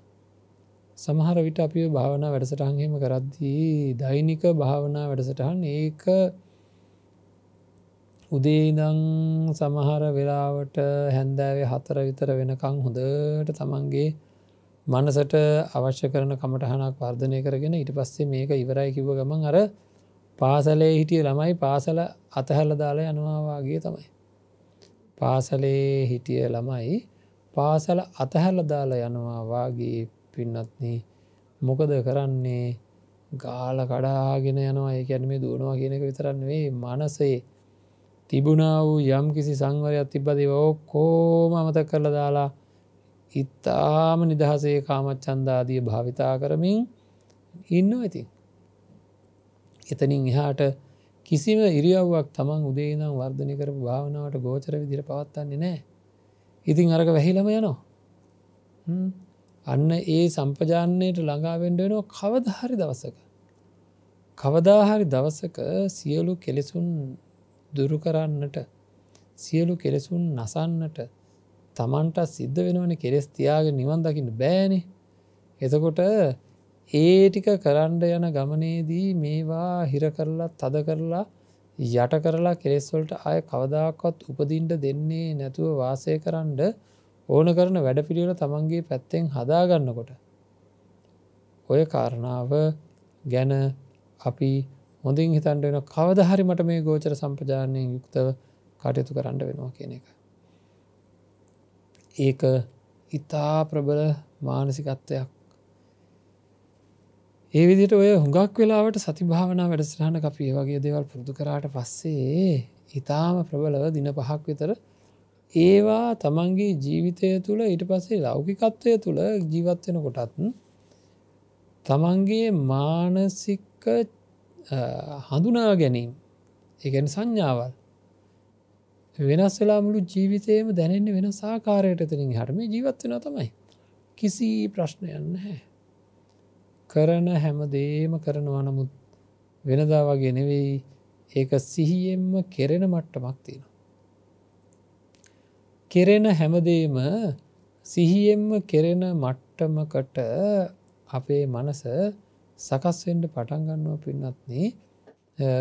සමහර විට අපි භාවනා වැඩසටහන්හෙම කරද්දී දෛනික භාවනා වැඩසටහන් ඒක උදේදං සමහර වෙලාවට හැන්දෑවේ හතර විතර වෙනකං හොඳට තමන්ගේ මනසට අවශ්‍ය කරන කමටහනක් වර්ධනය කරගෙන ඉට පස්සේ මේක ඉවරයි කිව ගමන් අර පාසලේ හිටිය ළමයි පාසල අතහැල්ල දාලා යනවාවාගේ තමයි. පාසලේ හිටිය ළමයි පාසල අතහැල්ල දාලා යනවාවාගේ පින්නත්න මොකද කරන්නේ ගාල කඩාගෙන යනවා එකැනමේ දුවනවා කියනක විතරන්නේ මනසේ තිබුණා වූ යම් කිසි සංවරයක් තිබ්බදිව ඔක්කෝම අමත කරලා දාලා ඉතාම නිදහසේ කාමච්චන්දාදිය භාවිතා කරමින් ඉන්න ඇති. එතනින් එහාට කිසිම ඉරියව්වක් තමන් උදේනම් වර්ධනය කරපු භාවනාවට ගෝචර විදිර පවත්වන්නේ නෑ. ඉතින් අරක වැහිලම යනවා. අන්න ඒ සම්පජාන්නයට ළඟාවෙන්ඩෙනෝ කවදහරි දවසක. කවදාහරි දවසක සියලු කෙලෙසුන් දුරු කරන්නට සියලු කෙලෙසුන් නසන්නට තමන්ට සිද්ධ වෙනවන කෙරෙස් තියාග නිවන් දකින්න බෑනෙ එතකොට ඒ ටික කරන්ඩ යන ගමනේදී මේවා හිර කරලා තද කරලා යට කරලා කෙලෙස්වලට අය කවදාකොත් උපදින්ට දෙන්නේ නැතුව වාසය කරන්ඩ ඕන කරන වැඩ පිළිවල තමන්ගේ පැත්තෙන් හදාගන්නකොට ඔය කාරණාව ගැන අපි හොඳින් හිතන්ට වෙන කවදහරි මට මේ ගෝචර සම්පජානයෙන් යුක්තව කටයුතු කරන්න වෙනවා කියන එක ඒක ඉතා ප්‍රබල මානසිකත්වයක් ඒ විදිට ඔය හුඟක් වෙලාවට සතිභාවනා වැඩසටහන අපේ වගේ දේවල් පුරුදු කරාට පස්සේ ඉතාම ප්‍රබලව දින පහක් විතර ඒවා තමන්ගේ ජීවිතය තුළ ඊට පස්සේ ලෞකිකත්වය තුළ ජීවත්වෙන කොටත් තමන්ගේ මානසික හඳුනා ගැනීම් එකන සංඥාවල් වෙනස් වෙලා මුළු ජීවිතයම දැනෙන්න වෙන සාකාරයට තනින් හටම ජීවත් වෙන තමයි කිසි ප්‍රශ්නයන්න හැ කරන හැම දේම කරනවා නමුත් වෙනදා වගේ නෙවෙයි ඒක සිහියෙන්ම කෙරෙන මට්ටමක් තියෙන කෙරෙන හැමදේම සිහියෙන්ම කෙරෙන මට්ටමකට අපේ මනස සකස්වෙන්ට පටන්ගන්නවා පින්නත්න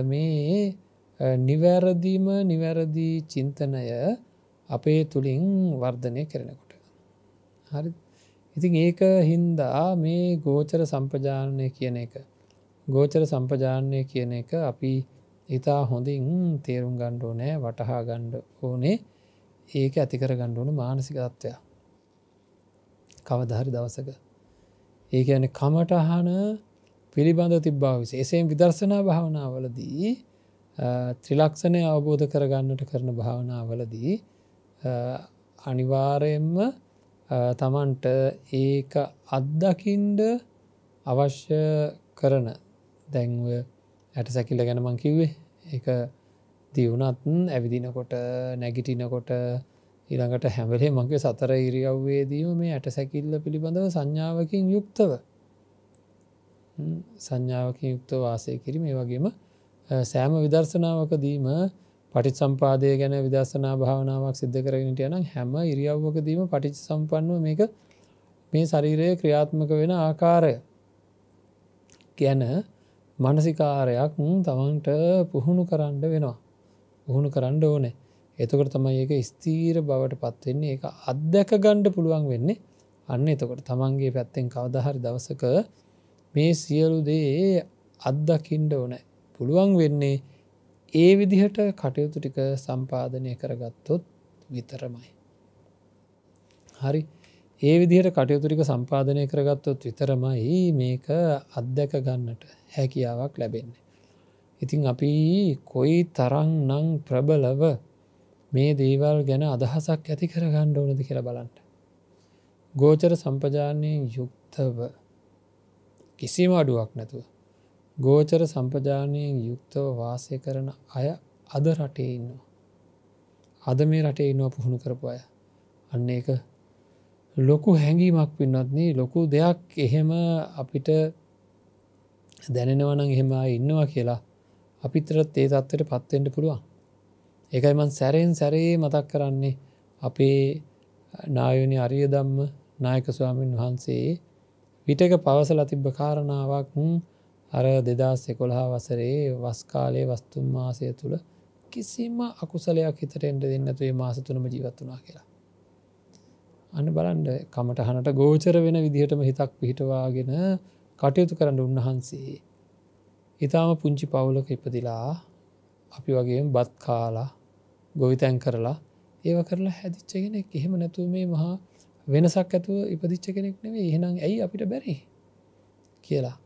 මේ නිවැරදිම නිවැරදිී චින්තනය අපේ තුළින් වර්ධනය කරනකොට. හරි ඉතින් ඒක හින්දා මේ ගෝචර සම්පජානය කියන එක. ගෝචර සම්පජානය කියන එක අපි ඉතා හොඳින් තේරුම් ගණ්ඩෝ නෑ වටහා ගණ්ඩ ඕනේ ඒක ඇතිකර ගණ්ඩුවනු මානසිකත්වයා. කවදහරි දවසක. ඒක ඇන කමටහන පිළිබඳ තිබ්භාවිස එසේම් විදර්ශනා භාවනාවලදී ත්‍රිලක්ෂණය අවබෝධ කරගන්නට කරන භාවනාවලදී අනිවාරයෙන්ම තමන්ට ඒක අත්දකින්ඩ අවශ්‍ය කරන දැන්ව ඇට සැකිල ගැනමං කිව්වේ එක දියුණත්න් ඇවිදිනකොට නැගිටිනකොට ඉළඟට හැමලේ මගේ සතර ඉරියව්වේදීම මේ ඇට සැකිල්ල පිළිබඳව සංඥාවකින් යුක්තව සංඥාවකින් යුක්ත වාසය කිරීම වගේම සෑම විදර්ශනාවකදීම පටිච් සම්පාදය ගැන විදර්ශනා භාවනාවක් සිද්ධ කරගෙනට යන හැම ඉරියව්වකදීම පටිච් සම්පන්නුව මේක මේ ශරීරය ක්‍රියාත්මක වෙන ආකාරය ගැන මනසිකාරයක් තමන්ට පුහුණු කරන්න වෙනවා. පුහුණු කරන්න ඕනෑ. එතකට තමයි ඒක ස්තීර බවට පත්වෙන්නේ ඒ අත්දැක ගණ්ඩ පුළුවන් වෙන්නේ අන්න එතකොට තමන්ගේ පැත්තෙන් කවදහරි දවසක මේ සියලු දේ අත්දකින්ඩ ඕනෑ. පුළුවන් වෙන්නේ ඒ විදිහට කටයුතු ටික සම්පාධනය කරගත්තොත් විතරමයි. හරි ඒ විදිහට කටයුතුරික සම්පාධනය කරගත්තොත් විතරමයි මේක අත්දැක ගන්නට හැකියාවක් ලැබෙන්නේ. ඉතිං අපි කොයි තරං නං ප්‍රබලව මේ දේවල් ගැන අදහසක් ඇති කරගණ්ඩ ඕනද කියර බලන්ට. ගෝචර සම්පජානයෙන් යුක්තව කිසිම අඩුවක් නැතුව ගෝචර සම්පජානයෙන් යුක්තව වාසය කරන අය අද රටේ ඉන්නවා. අද මේ රටේ ඉන්නවා පුහුණු කරපු අය. අන්න එක ලොකු හැඟීමක් පින්නත්න්නේ ලොකු දෙයක් එහෙම අපිට දැනෙනවනං එහෙම ඉන්නවා කියලා අපිතරත් ඒ තත්වට පත්වෙන්ට පුළුවන්. ඒකයිමන් සැරෙන් සැරේ මතක් කරන්නේ අපේ නායනි අරිය දම්ම නායක ස්වාමීන් වහන්සේ විටක පවසල තිබ්බ කාරණාවක් අර දෙදස් එකොළහා වසරේ වස්කාලයේ වස්තුන් මාසය තුළ කිසිම අකුසලයක් හිතරෙන්ට දෙන්නතුේ මාසතුනම ජීවත්වනා කියලා. අන බලන්ඩ කමටහනට ගෝචර වෙන විදිහටම හිතක් පිහිටවාගෙන කටයුතු කරන්න උන්වහන්සේ. ඉතාම පුංචි පවුලක ඉපදිලා අපි වගේ බත් කාලා ගොවිතැන් කරලා ඒව කරලා හැදිච්ච කෙනෙක් එහෙම නැතුව මේ මහා වෙනසක් ඇතුව ඉපදිච්ච කෙනෙක් නෙවේ එහෙනම් ඇයි අපිට බැරි කියලා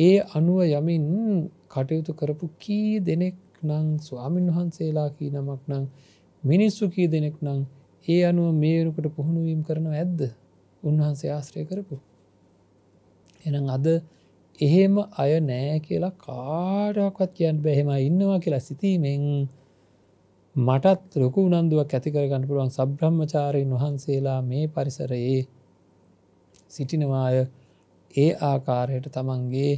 ඒ අනුව යමින් කටයුතු කරපු කී දෙනෙක් නං ස්වාමින් වහන්සේලා කී නමක් නං මිනිස්සු කී දෙනෙක් නං ඒ අනුව මේරුකට පුහුණුවීම් කරන ඇද්ද උන්වහන්සේ ආශ්‍රය කරපු. එනම් අද එහෙම අය නෑ කියලා කාරාකත් කියන්න බැහෙම ඉන්නවා කියලා සිතීමෙන් මටත් ලොකු උනන්දුවක් ඇතිකරගන්න පුළුවන් සබ්‍රහ්මචාරයෙන් වහන්සේලා මේ පරිසරයේ සිටිනවාය ඒ ආකාරයට තමන්ගේ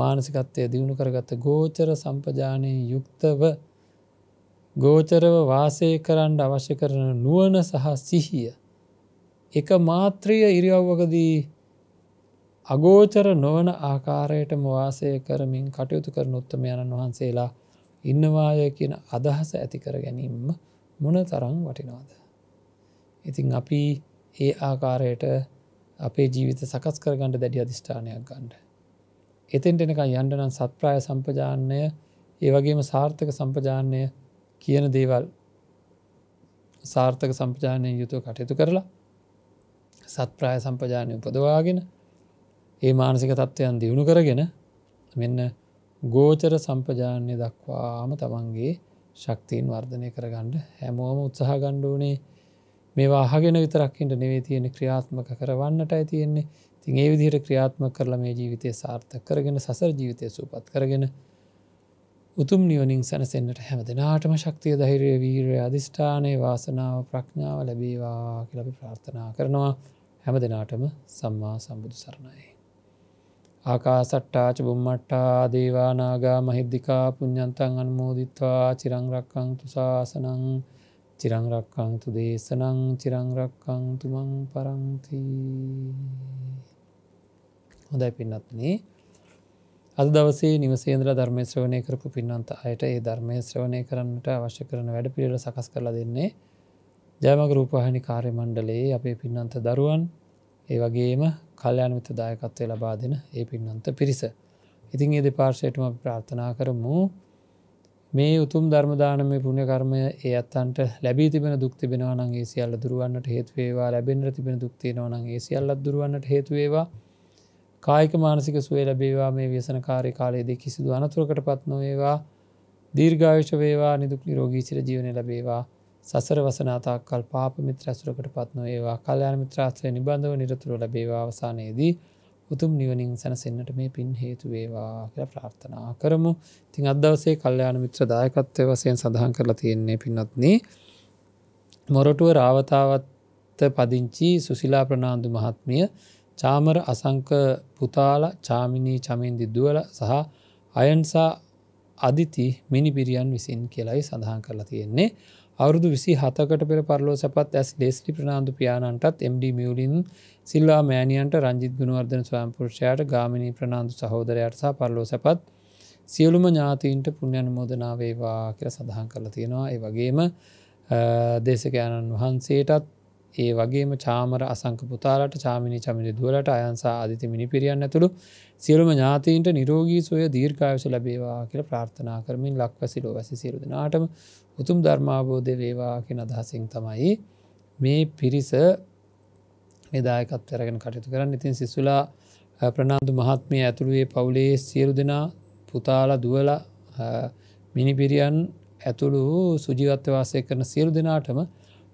මානසිකත්වය දියුණු කරගත්ත ගෝචර සම්පජානය යුක්තව ගෝචරව වාසය කරන්න අවශ්‍ය කරන නුවන සහ සිහිය. එක මාත්‍රිය ඉරියව්වකදී අගෝචර නොවන ආකාරයටම වාසය කරමින් කටයුතු කර නොත්තමයණන් වහන්සේලා ඉන්නවාය කියන අදහස ඇතිකර ගැනීම මොන තරං වටිනවාද. ඉතිං අපි ඒ ආකාරයට අපේ ජීවිත සකස් කරගන්නට දැඩි අධිෂ්ඨානයක් ගණ්ඩ. එතෙන්ට එනක යන්ඩනන් සත්ප්‍රාය සම්පජාන්නය ඒ වගේම සාර්ථක සම්පජාන්නය කියන දේවල් සාර්ථක සම්පජානය යුතුව කටයුතු කරලා සත්ප්‍රාය සම්පජානය උපදවාගෙන ඒ මානසික තත්ත්වයන් දියුණු කරගෙන මෙන්න ගෝචර සම්පජාන්‍ය දක්වාම තමන්ගේ ශක්තිීන් වර්ධනය කරගණ්ඩ හැමෝම උත්සාහ ගණ්ඩුවනේ මේවා අහගෙන විතරක්කට නෙවේ තියෙන ක්‍රියාත්මක කරවන්නටයි තියෙන්නේ තින් ඒ විදිහට ක්‍රියාත්ම කරලා මේ ජීවිතය සාර්ථ කරගෙන සසර ජීවිතය සූපත් කරගෙන උතුම් නියෝනිින් සැනසෙන්න්නට හැම දෙනාටම ශක්තිය දහිරය වීරය අධිෂ්ඨානය වාසනාව ප්‍රඥාව ලැබේවා කියලපි ප්‍රාර්ථනා කරනවා හැම දෙනාටම සම්මා සම්බුදු සරණයි. ආකා සට්ටාච බුම්මට්ටා දේවානාගා මහිද්දිකා පුഞ්ඥන්තන් අන්මෝදිත්වා චිරංරක්කං තුසාසනං චිරංරක්කංතු දේශනං චිරංරක්කංතුමං පරංති හොඳයි පින්නත්නේ අද දවසේ නිවසේන්ද්‍ර ධර්මේශ්‍රවනය කරපු පින්නන්ත අයට ඒ ධර්මේශ්‍රවනය කරන්නට අවශ්‍ය කරන වැඩ පිළිට සකස් කරලා දෙන්නේ ජයමග රූපහණි කාර්ය මණ්ඩලයේ අපේ පින්නන්ත දරුවන් ඒ වගේම කල්්‍යයානවිත දායකත්වය ලබා දෙන ඒ පින්නන්ත පිරිස. ඉතින් ඒ දෙපාර්ශයටම ප්‍රාර්ථනා කරමු මේ උතුම් ධර්මදානමය පුුණ කර්මය ඒ අත්තන්ට ලැබී තිබෙන දුක්තිබෙනවා නගේ සියල්ල දුරුවන්නට හේතුවේවා ලැබෙන්ට තිබෙන දුක්තිනවනගේ සියල්ලත් දුරුවන්නට හේතුවේවා කායික මානසික සුවේ ලැබේවා මේ ව්‍යසන කාරය කාලයේදී කිසිදු අනතුරකට පත් නොවේවා දීර්ඝායුෂ වේවා නිදුක් නිරෝගී චිර ජීවනය ලැබේවා සසර වසනාතාකල් පාප මිත්‍රාසුරකට පත්නො ඒවා කල්යාන මිත්‍රාස්ත්‍රය නිබඳව නිරතුර ලැබේවා අවසානයේදී උතුම් නිවනින් සැනසෙන්න්නට මේ පින් හේතු වේවා කියල ප්‍රාර්ථනා කරමු තින් අදවසේ කල්්‍යයාන මිත්‍ර දායකත්වය වසයෙන් සඳහන් කරලා තියෙන්නේ පින්නත්න්නේ මොරටුව රාවතාවත් පදිංචි සුසිලා ප්‍රනාාන්දු මහත්මිය චාමර අසංක පුතාල චාමිණී චමින්දි දුවල සහ අයන්සා අධිති මිනිපිරියන් විසින් කියලයි සඳහන් කරලා තියෙන්නේ අවුරුදු විසි හතකට පෙර පරලෝ සැපත් ඇස් ඩෙස්ලි ප්‍රනාාන්දු පියාණන්ටත් MD මියලින් සිල්ලා මෑනියන්ට රංජිත් ගුණවර්ධන ස්වයම්පුෘෂයට ගාමිණී ප්‍රනාාන්දු සහෝදරයට සහ පරලෝ සැපත් සියලුම ඥාතීන්ට පුුණ්‍යන මෝදනාවේවා කියර සඳහන් කරලා තියෙනවා ඒ වගේම දේශකයණන් වහන්සේටත් ඒ වගේම චාමර අසංක පුතාලට චාමිනි චමිනි දුවලට අයන්සා අධිති මිනි පිරියන්න ඇතුළු සියලුම ඥාතීන්ට නිරෝගී සොය දීර්කායස ලබේවා කියල ප්‍රාර්ථනා කරමින් ලක්වසිලෝ වැසි සිරුදනාටම උතුම් ධර්මාබෝධය වේවා කියෙන අදහසින් තමයි මේ පිරිස නිදායකත්තරගෙන කටයුතු කරන්න ඉතින් සිසුලා ප්‍රනාාන්දු මහත්මය ඇතුළුවේ පවුලේ සියලු දෙනා පුතාල දුවල මිනිපිරියන් ඇතුළු සුජීවත්්‍යවාසය කරන සියලු දෙනාටම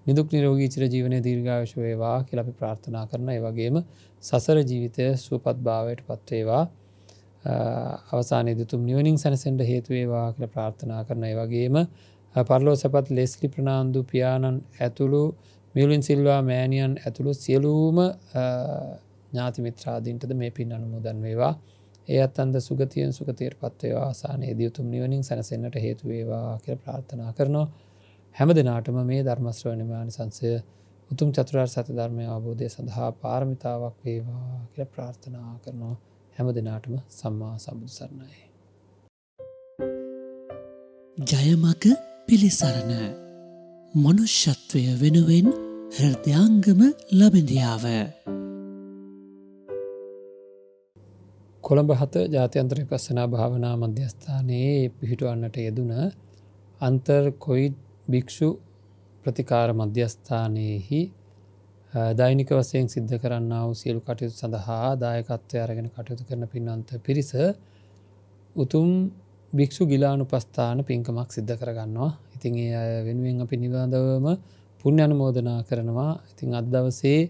නිදුක් නිරෝගී චිර ජීවනය දීර්ඝාවශ වේවා කියලපි ප්‍රාර්ථනා කරන ඒවගේම සසර ජීවිතය සුවපත් භාවයට පත්වේවා අවසානය දුතුම් නිවනින් සැනසෙන්ට හේතුවේවා කියල ප්‍රාර්ථනා කරන ඒවගේම පරලෝසපත් ලෙස්ලි ප්‍රනාාන්දු පියාණන් ඇතුළු මියලින් සිල්වා මෑනියන් ඇතුළු සියලූම ඥාතිමිත්‍රාදීන්ටද මේ පින් අනුමුදන් වේවා ඒත් අන්ද සුගතියෙන් සුගතයට පත්වේවා ආසානයේ දියුතුම් නිවනින් සැසෙන්න්නට හේතුවේවා කියර ප්‍රාර්ථනා කරනවා හැම දෙනාටම මේ ධර්මශ්‍රවනිමානි සංසය උතුම් චතුරාර් සත ධර්මය අවබෝධය සඳහා පාර්මිතාවක් වේවා කියර ප්‍රාර්ථනා කරනවා හැම දෙනාටම සම්මා සබුදු සරණයි. ජයමක පිළිසරණ මනුෂ්‍යත්වය වෙනුවෙන් හෘදයාංගම ලබිඳියාව. කොළඹ හත ජාතියන්ත්‍රය පස්සනා භාවනා මධ්‍යස්ථානයේ පිහිටුවන්නට යෙදුන අන්තර් කොයිඩ් භික්‍ෂු ප්‍රතිකාර මධ්‍යස්ථානයෙහි දෛනික වසයෙන් සිද්ධ කරන්න වූ සියලු කටයුතු සඳහා දායකත්වය අරගෙන කටයුතු කරන පින්වන්ත පිරිස උතුම් භික්‍ෂු ගිලානු පස්ථාන පින්කමක් සිද්ධ කරගන්නවා. ඉතිං වෙනුවෙන් අපි නිවාදවම පුුණ්‍යන මෝදනා කරනවා. ඉතිං අදදවසේ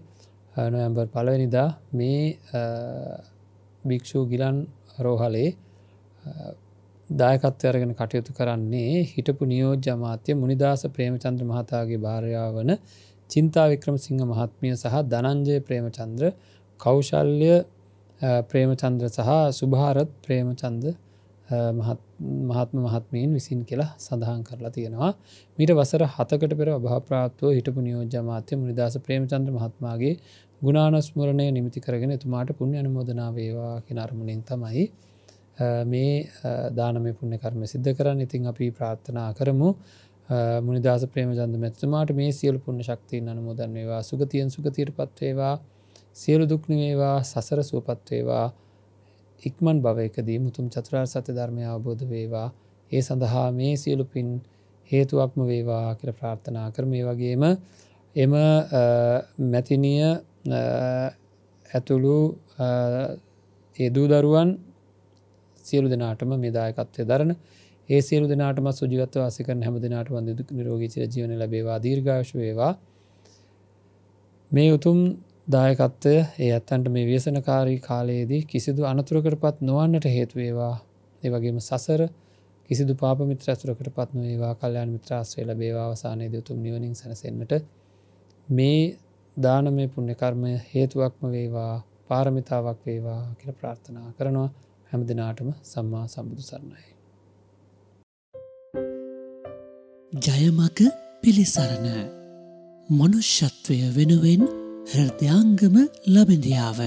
නොයම්බර් පලවෙනිදා මේ භික්‍ෂූ ගිලන් රෝහලේ දායකත්වයරගෙන කටයුතු කරන්නේ හිටපු නියෝ ජමාත්‍ය මුනිදස ප්‍රේමචන්ද්‍ර මහතාගේ භාරයාාව වන චින්තා වික්‍රම සිංහ මහත්මිය සහ දනංජය ප්‍රේමචන්ද්‍ර කෞශල්්‍ය ප්‍රේමචන්ද්‍ර සහ සුභාරත් ප්‍රේමචන්ද මහත්ම මහත්මයෙන් විසින් කියලා සඳහන් කරලා තියෙනවා. මීට වසර හතකට පෙර අභාප්‍රාත්වව හිටපු නියෝජමාත්‍ය මනිදස ප්‍රේමචන්ද්‍ර මහත්මගේ ගුණානස්මරණය නිමිති කරගෙන එතුමාට පුුණ අනමෝදනාවේවා කෙනර්මුණින් තමයි. මේ දානම පුුණ කර්ම සිද්ධ කරන්න ඉතින් අපි ප්‍රාර්ථනා කරමු මුනිදස ප්‍රේම ජන්ද මැත්තුමාට මේ සියල් පුුණ ශක්තියන් අනමුදන්වේවා සුගතියෙන් සුගතීර පත්වේවා සියලු දුක්නවේවා සසර සුවපත්වේවා ඉක්මන් භවයකදී මුතුම් චතුරාර් සත්‍ය ධර්මය අවබෝධ වේවා ඒ සඳහා මේ සියලු පින් හේතුවක්ම වේවා කියර ප්‍රාර්ථනා කර මේ වගේම එම මැතිනිය ඇතුළු එදූ දරුවන් සියලු දෙනාටම මෙදායකත්වය දරන ඒ සියලු දෙනාටම සුජිවත්ව වාසික හැම දෙනාට වන්දදුක් නිරෝගී චර ජීවන ලබේවා දීර්ඝාශ වේවා මේ උතුම් දායකත්වය ඒ ඇත්තන්ට මේ වේසනකාරී කාලයේදී කිසිදු අනතුරකට පත් නොවන්නට හේතුවේවා ඒවගේම සසර කිසිදු පාපමිත්‍ර ඇතුරකට පත්න ඒවා කල්්‍යයාන මිත්‍රාශ්‍රේල බේවාවසානයේද තුම් නිවනින් සැසෙන්ට මේ දානමය පුුණ්‍ය කර්මය හේතුවක්ම වේවා පාරමිතාවක් වේවා කියල ප්‍රාර්ථනා කරනවා හැම දෙනාටම සම්මා සම්බුදු සරණයි. ජයමක පිළිසරණ මනුෂ්‍යත්වය වෙනුවෙන් හෘදයාංගම ලබඳියාව